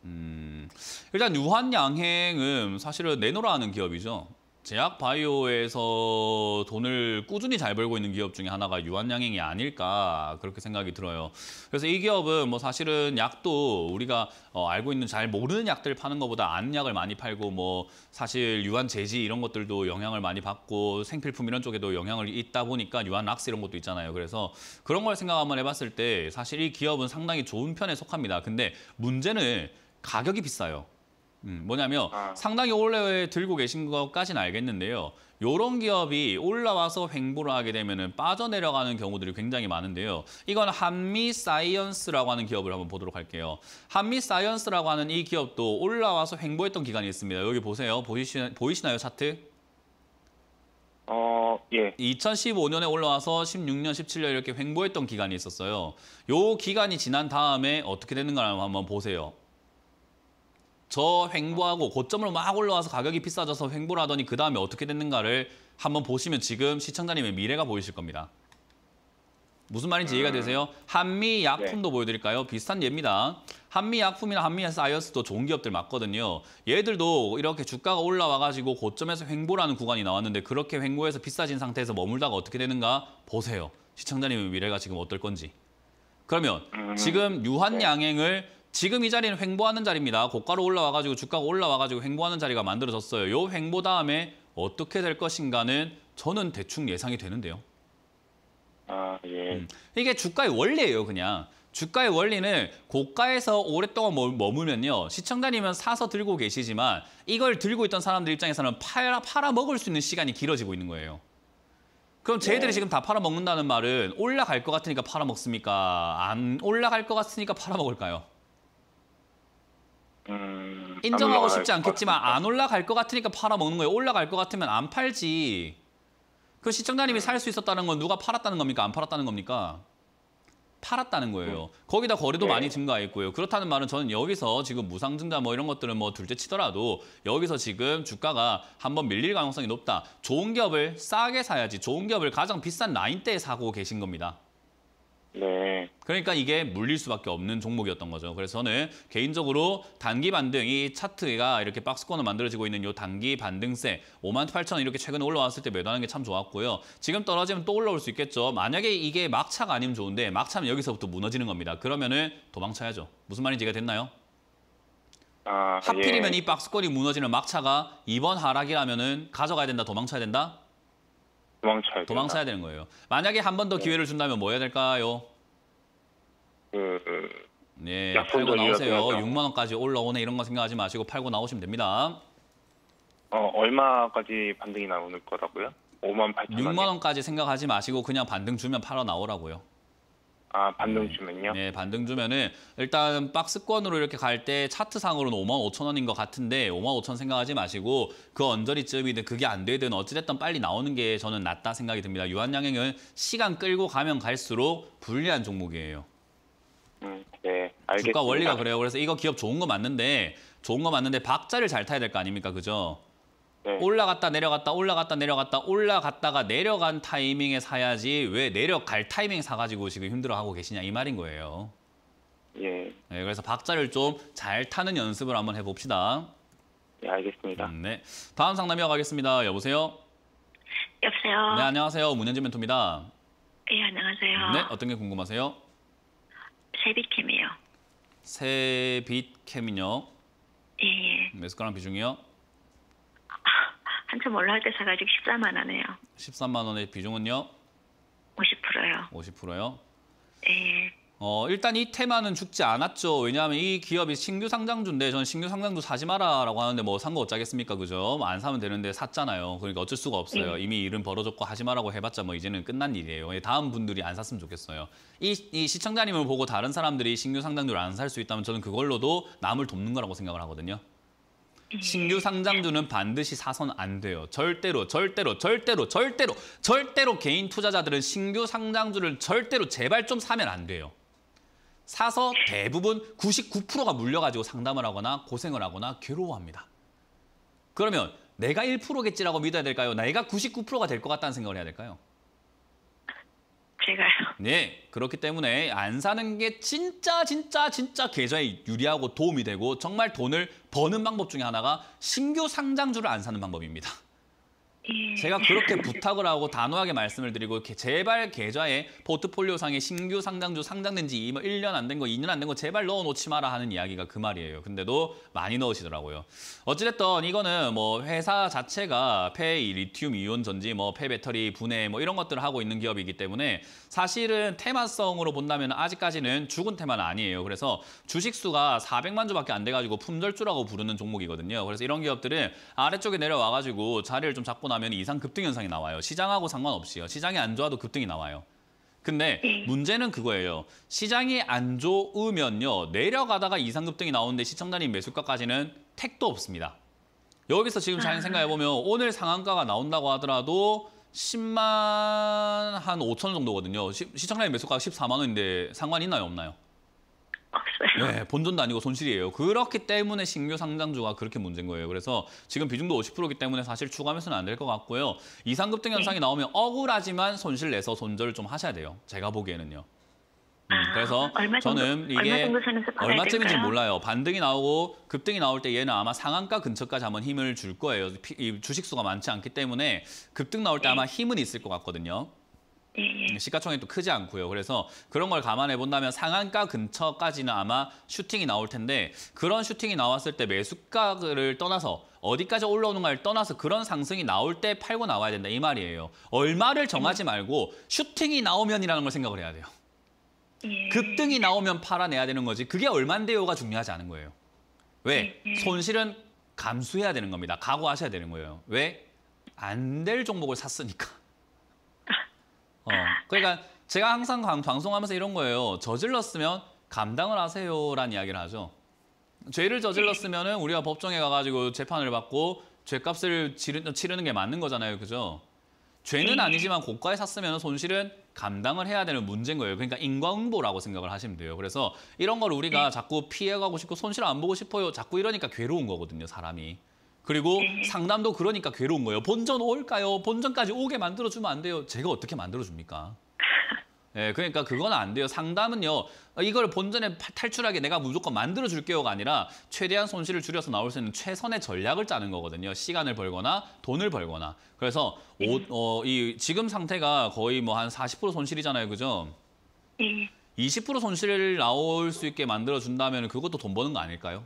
음, 일단 유한양행은 사실은 내노라는 기업이죠. 제약 바이오에서 돈을 꾸준히 잘 벌고 있는 기업 중에 하나가 유한양행이 아닐까 그렇게 생각이 들어요. 그래서 이 기업은 뭐 사실은 약도 우리가 어, 알고 있는 잘 모르는 약들 파는 것보다 안 약을 많이 팔고 뭐 사실 유한 제지 이런 것들도 영향을 많이 받고 생필품 이런 쪽에도 영향을 있다 보니까 유한 락스 이런 것도 있잖아요. 그래서 그런 걸 생각 한번 해봤을 때 사실 이 기업은 상당히 좋은 편에 속합니다. 근데 문제는 가격이 비싸요. 음, 뭐냐면 아. 상당히 올오에 들고 계신 것까지는 알겠는데요. 이런 기업이 올라와서 횡보를 하게 되면 빠져내려가는 경우들이 굉장히 많은데요. 이건 한미사이언스라고 하는 기업을 한번 보도록 할게요. 한미사이언스라고 하는 이 기업도 올라와서 횡보했던 기간이 있습니다. 여기 보세요. 보이시, 보이시나요, 차트? 어, 예. 2015년에 올라와서 16년, 17년 이렇게 횡보했던 기간이 있었어요. 요 기간이 지난 다음에 어떻게 되는가 한번 보세요. 저 횡보하고 고점으로 막 올라와서 가격이 비싸져서 횡보를 하더니 그 다음에 어떻게 됐는가를 한번 보시면 지금 시청자님의 미래가 보이실 겁니다. 무슨 말인지 이해가 음. 되세요? 한미 네. 약품도 네. 보여드릴까요? 비슷한 예입니다. 한미 약품이나 한미 에아이언스도 좋은 기업들 맞거든요. 얘들도 이렇게 주가가 올라와가지고 고점에서 횡보라는 구간이 나왔는데 그렇게 횡보해서 비싸진 상태에서 머물다가 어떻게 되는가 보세요. 시청자님의 미래가 지금 어떨 건지. 그러면 음. 지금 유한 네. 양행을 지금 이 자리는 횡보하는 자리입니다. 고가로 올라와가지고 주가가 올라와가지고 횡보하는 자리가 만들어졌어요. 요 횡보 다음에 어떻게 될 것인가는 저는 대충 예상이 되는데요. 아, 예. 음. 이게 주가의 원리예요, 그냥. 주가의 원리는 고가에서 오랫동안 머무면요. 시청자님은 사서 들고 계시지만 이걸 들고 있던 사람들 입장에서는 팔아, 팔아 먹을 수 있는 시간이 길어지고 있는 거예요. 그럼 쟤들이 네. 지금 다 팔아먹는다는 말은 올라갈 것 같으니까 팔아먹습니까? 안 올라갈 것 같으니까 팔아먹을까요? 음, 인정하고 싶지 않겠지만 안 올라갈 것 같으니까 팔아먹는 거예요. 올라갈 것 같으면 안 팔지. 그 시청자님이 음. 살수 있었다는 건 누가 팔았다는 겁니까? 안 팔았다는 겁니까? 팔았다는 거예요. 음. 거기다 거리도 네. 예. 많이 증가했고요. 그렇다는 말은 저는 여기서 지금 무상증자 뭐 이런 것들은 뭐 둘째 치더라도 여기서 지금 주가가 한 번 밀릴 가능성이 높다. 좋은 기업을 싸게 사야지 좋은 기업을 가장 비싼 라인대에 사고 계신 겁니다. 네. 그러니까 이게 물릴 수밖에 없는 종목이었던 거죠. 그래서 저는 개인적으로 단기 반등, 이 차트가 이렇게 박스권을 만들어지고 있는 이 단기 반등세 5만 8천 이렇게 최근에 올라왔을 때 매도하는 게 참 좋았고요. 지금 떨어지면 또 올라올 수 있겠죠. 만약에 이게 막차가 아니면 좋은데 막차면 여기서부터 무너지는 겁니다. 그러면은 도망쳐야죠. 무슨 말인지 이해가 됐나요? 아, 예. 하필이면 예. 이 박스권이 무너지는 막차가 이번 하락이라면은 가져가야 된다, 도망쳐야 된다? 도망쳐야 도망쳐야 되는 거예요. 만약에 한 번더 네. 기회를 준다면 뭐 해야 될까요? 그, 네, 팔고 나오세요. 6만 원까지 올라오네 이런 거 생각하지 마시고 팔고 나오시면 됩니다. 어, 얼마까지 반등이 나오 거라고요? 5만 8천 원. 6만 원까지 생각하지 마시고 그냥 반등 주면 팔아 나오라고요. 아, 반등주면요? 네, 반등주면은 일단 박스권으로 이렇게 갈 때 차트상으로는 5만 5천 원인 것 같은데 5만 5천 생각하지 마시고 그 언저리쯤이든 그게 안 되든 어찌됐든 빨리 나오는 게 저는 낫다 생각이 듭니다. 유한양행은 시간 끌고 가면 갈수록 불리한 종목이에요. 음, 네, 알겠습니다. 주가 원리가 그래요. 그래서 이거 기업 좋은 거 맞는데 좋은 거 맞는데 박자를 잘 타야 될 거 아닙니까? 그죠? 네. 올라갔다 내려갔다 올라갔다 내려갔다 올라갔다가 내려간 타이밍에 사야지 왜 내려갈 타이밍 사가지고 지금 힘들어하고 계시냐 이 말인 거예요. 예. 네, 그래서 박자를 좀 잘 타는 연습을 한번 해봅시다. 네, 알겠습니다. 음, 네. 다음 상담 이어가겠습니다. 여보세요? 여보세요? 네, 안녕하세요. 문현진 멘토입니다. 네, 예, 안녕하세요. 네, 어떤 게 궁금하세요? 세비캠이요. 세비캠이요? 예, 예. 몇 네, 숟가락 비중이요? 한참 올라갈 때 사가지고 14만 원에요. 이 13만 원의 비중은요? 50%요. 50%요? 예. 어, 일단 이 테마는 죽지 않았죠. 왜냐하면 이 기업이 신규 상장주인데 저는 신규 상장주 사지 마라라고 하는데 뭐 산 거 어쩌겠습니까? 그죠? 뭐 안 사면 되는데 샀잖아요. 그러니까 어쩔 수가 없어요. 네. 이미 일은 벌어졌고 하지 마라고 해봤자 뭐 이제는 끝난 일이에요. 예, 다음 분들이 안 샀으면 좋겠어요. 이, 이 시청자님을 보고 다른 사람들이 신규 상장주를 안 살 수 있다면 저는 그걸로도 남을 돕는 거라고 생각을 하거든요. 신규 상장주는 반드시 사선 안 돼요. 절대로, 절대로, 절대로, 절대로, 절대로 개인 투자자들은 신규 상장주를 절대로 제발 좀 사면 안 돼요. 사서 대부분 99%가 물려가지고 상담을 하거나 고생을 하거나 괴로워합니다. 그러면 내가 1%겠지라고 믿어야 될까요? 내가 99%가 될 것 같다는 생각을 해야 될까요? 제가요. 네, 그렇기 때문에 안 사는 게 진짜 진짜 진짜 계좌에 유리하고 도움이 되고 정말 돈을 버는 방법 중에 하나가 신규 상장주를 안 사는 방법입니다. 제가 그렇게 부탁을 하고 단호하게 말씀을 드리고 제발 계좌에 포트폴리오 상에 신규 상장주 상장된 지 1년 안 된 거, 2년 안 된 거 제발 넣어놓지 마라 하는 이야기가 그 말이에요. 근데도 많이 넣으시더라고요. 어찌됐든 이거는 뭐 회사 자체가 폐 리튬 이온 전지, 뭐 폐배터리 분해 뭐 이런 것들을 하고 있는 기업이기 때문에 사실은 테마성으로 본다면 아직까지는 죽은 테마는 아니에요. 그래서 주식수가 400만 주밖에 안 돼가지고 품절주라고 부르는 종목이거든요. 그래서 이런 기업들은 아래쪽에 내려와가지고 자리를 좀 잡고 나 나면 이상 급등 현상이 나와요. 시장하고 상관없이요. 시장이 안 좋아도 급등이 나와요. 근데 네. 문제는 그거예요. 시장이 안 좋으면요. 내려가다가 이상 급등이 나오는데 시청자님 매수가까지는 택도 없습니다. 여기서 지금 잘 아. 생각해보면 오늘 상한가가 나온다고 하더라도 10만 한 5천 정도거든요. 시, 청자님 매수가 14만 원인데 상관 있나요? 없나요? 없어요. 네, 본전도 아니고 손실이에요. 그렇기 때문에 신규 상장주가 그렇게 문제인 거예요. 그래서 지금 비중도 50%이기 때문에 사실 추가하면서는 안 될 것 같고요. 이상급등 현상이 네. 나오면 억울하지만 손실 내서 손절을 좀 하셔야 돼요. 제가 보기에는요. 음, 아, 그래서 아, 저는 정도, 이게 얼마 쯤인지 몰라요. 반등이 나오고 급등이 나올 때 얘는 아마 상한가 근처까지 한번 힘을 줄 거예요. 주식수가 많지 않기 때문에 급등 나올 때 네. 아마 힘은 있을 것 같거든요. 예, 예. 네, 시가총액이 또 크지 않고요. 그래서 그런 걸 감안해 본다면 상한가 근처까지는 아마 슈팅이 나올 텐데 그런 슈팅이 나왔을 때 매수가를 떠나서 어디까지 올라오는가를 떠나서 그런 상승이 나올 때 팔고 나와야 된다 이 말이에요. 얼마를 정하지 음. 말고 슈팅이 나오면이라는 걸 생각을 해야 돼요. 예. 급등이 나오면 팔아내야 되는 거지 그게 얼만데요가 중요하지 않은 거예요. 왜? 예, 예. 손실은 감수해야 되는 겁니다. 각오하셔야 되는 거예요. 왜? 안 될 종목을 샀으니까. 어, 그러니까 제가 항상 방송하면서 이런 거예요. 저질렀으면 감당을 하세요라는 이야기를 하죠. 죄를 저질렀으면 우리가 법정에 가가지고 재판을 받고 죄값을 치르는 게 맞는 거잖아요. 그죠? 죄는 네. 아니지만 고가에 샀으면 손실은 감당을 해야 되는 문제인 거예요. 그러니까 인과응보라고 생각을 하시면 돼요. 그래서 이런 걸 우리가 네. 자꾸 피해가고 싶고 손실 안 보고 싶어요. 자꾸 이러니까 괴로운 거거든요, 사람이. 그리고 네. 상담도 그러니까 괴로운 거예요. 본전 올까요? 본전까지 오게 만들어주면 안 돼요. 제가 어떻게 만들어줍니까? 예, 네, 그러니까 그건 안 돼요. 상담은요. 이걸 본전에 탈출하게 내가 무조건 만들어줄게요가 아니라 최대한 손실을 줄여서 나올 수 있는 최선의 전략을 짜는 거거든요. 시간을 벌거나 돈을 벌거나. 그래서 네. 오, 어, 이 지금 상태가 거의 뭐 한 40% 손실이잖아요. 그죠? 예. 20% 손실을 나올 수 있게 만들어준다면 그것도 돈 버는 거 아닐까요?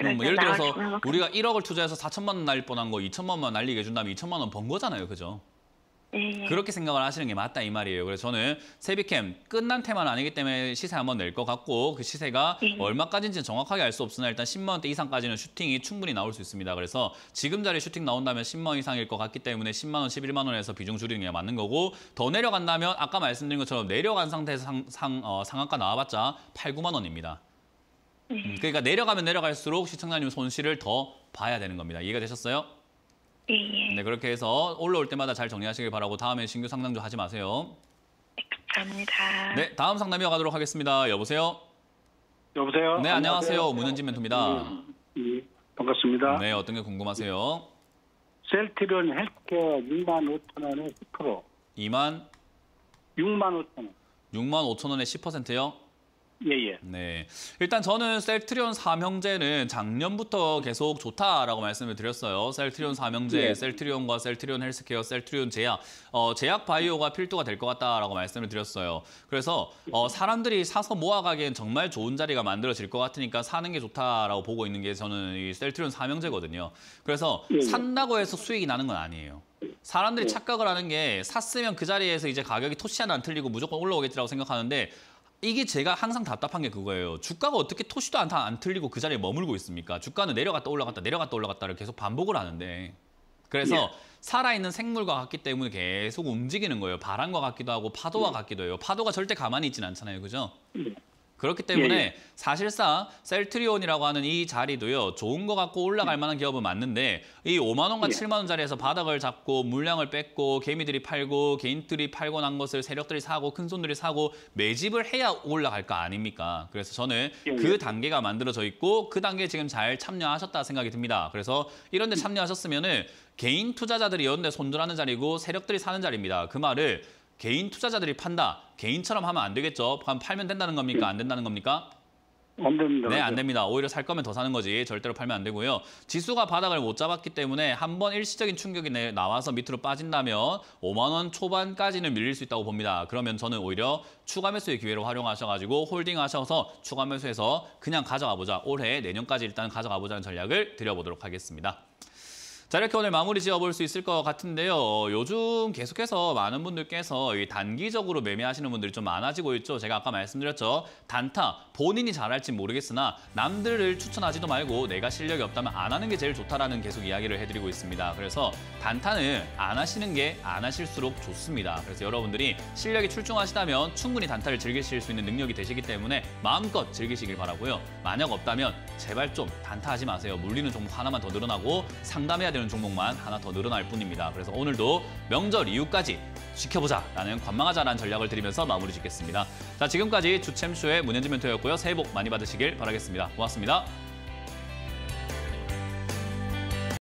그럼 뭐 예를 들어서 우리가 1억을 투자해서 4천만 원 날릴 뻔한 거 2천만 원만 날리게 해준다면 2천만 원 번 거잖아요. 그죠? 네. 그렇게 생각을 하시는 게 맞다 이 말이에요. 그래서 저는 세비캠 끝난 테만 아니기 때문에 시세 한번 낼 것 같고 그 시세가 네. 예. 얼마까지인지 정확하게 알 수 없으나 일단 10만 원대 이상까지는 슈팅이 충분히 나올 수 있습니다. 그래서 지금 자리 슈팅 나온다면 10만 원 이상일 것 같기 때문에 10만 원, 11만 원에서 비중 줄이는 게 맞는 거고 더 내려간다면 아까 말씀드린 것처럼 내려간 상태에서 상, 상, 어, 상한가 나와봤자 8, 9만 원입니다. 네. 그러니까 내려가면 내려갈수록 시청자님 손실을 더 봐야 되는 겁니다. 이해가 되셨어요? 네. 네, 그렇게 해서 올라올 때마다 잘 정리하시길 바라고 다음에 신규 상담도 하지 마세요. 네, 감사합니다. 네, 다음 상담이어 가도록 하겠습니다. 여보세요? 여보세요? 네, 안녕하세요. 문현진 멘토입니다. 네, 반갑습니다. 네, 어떤 게 궁금하세요? 셀트리온 헬스케어 6만 5천 원에 10%. 2만? 6만 5천 원. 6만 5천 원에 10%요? 예, 예. 네. 일단 저는 셀트리온 삼형제는 작년부터 계속 좋다라고 말씀을 드렸어요. 셀트리온 삼형제, 예. 셀트리온과 셀트리온 헬스케어, 셀트리온 제약, 어, 제약 바이오가 필두가 될 것 같다라고 말씀을 드렸어요. 그래서 어, 예. 사람들이 사서 모아가기엔 정말 좋은 자리가 만들어질 것 같으니까 사는 게 좋다라고 보고 있는 게 저는 이 셀트리온 삼형제거든요. 그래서 예, 예. 산다고 해서 수익이 나는 건 아니에요. 사람들이 예. 착각을 하는 게 샀으면 그 자리에서 이제 가격이 토시 하나 안 틀리고 무조건 올라오겠지라고 생각하는데 이게 제가 항상 답답한 게 그거예요. 주가가 어떻게 토시도 안, 안 틀리고 그 자리에 머물고 있습니까? 주가는 내려갔다 올라갔다 내려갔다 올라갔다를 계속 반복을 하는데 그래서 예. 살아있는 생물과 같기 때문에 계속 움직이는 거예요. 바람과 같기도 하고 파도와 예. 같기도 해요. 파도가 절대 가만히 있진 않잖아요. 그죠? 예. 그렇기 때문에 예, 예. 사실상 셀트리온이라고 하는 이 자리도요. 좋은 거 갖고 올라갈 예. 만한 기업은 맞는데 이 5만 원과 예. 7만 원자리에서 바닥을 잡고 물량을 뺏고 개미들이 팔고 개인들이 팔고 난 것을 세력들이 사고 큰손들이 사고 매집을 해야 올라갈 거 아닙니까? 그래서 저는 예, 그 예. 단계가 만들어져 있고 그 단계에 지금 잘 참여하셨다 생각이 듭니다. 그래서 이런 데 음. 참여하셨으면 은 개인 투자자들이 연대 데 손절하는 자리고 세력들이 사는 자리입니다. 그 말을 개인 투자자들이 판다. 개인처럼 하면 안 되겠죠. 그럼 팔면 된다는 겁니까? 안 된다는 겁니까? 안 됩니다. 네, 안 네. 됩니다. 오히려 살 거면 더 사는 거지 절대로 팔면 안 되고요. 지수가 바닥을 못 잡았기 때문에 한 번 일시적인 충격이 나와서 밑으로 빠진다면 5만 원 초반까지는 밀릴 수 있다고 봅니다. 그러면 저는 오히려 추가 매수의 기회를 활용하셔가지고 홀딩하셔서 추가 매수해서 그냥 가져가 보자. 올해 내년까지 일단 가져가 보자는 전략을 드려보도록 하겠습니다. 자, 이렇게 오늘 마무리 지어볼 수 있을 것 같은데요. 어, 요즘 계속해서 많은 분들께서 단기적으로 매매하시는 분들이 좀 많아지고 있죠. 제가 아까 말씀드렸죠. 단타, 본인이 잘할지 모르겠으나 남들을 추천하지도 말고 내가 실력이 없다면 안 하는 게 제일 좋다라는 계속 이야기를 해드리고 있습니다. 그래서 단타는 안 하시는 게 안 하실수록 좋습니다. 그래서 여러분들이 실력이 출중하시다면 충분히 단타를 즐기실 수 있는 능력이 되시기 때문에 마음껏 즐기시길 바라고요. 만약 없다면 제발 좀 단타하지 마세요. 물리는 종목 하나만 더 늘어나고 상담해야 되는 되는 종목만 하나 더 늘어날 뿐입니다. 그래서 오늘도 명절 이후까지 지켜보자라는 관망하자라는 전략을 드리면서 마무리 짓겠습니다. 자 지금까지 주챔쇼의 문현진 멘토였고요. 새해 복 많이 받으시길 바라겠습니다. 고맙습니다.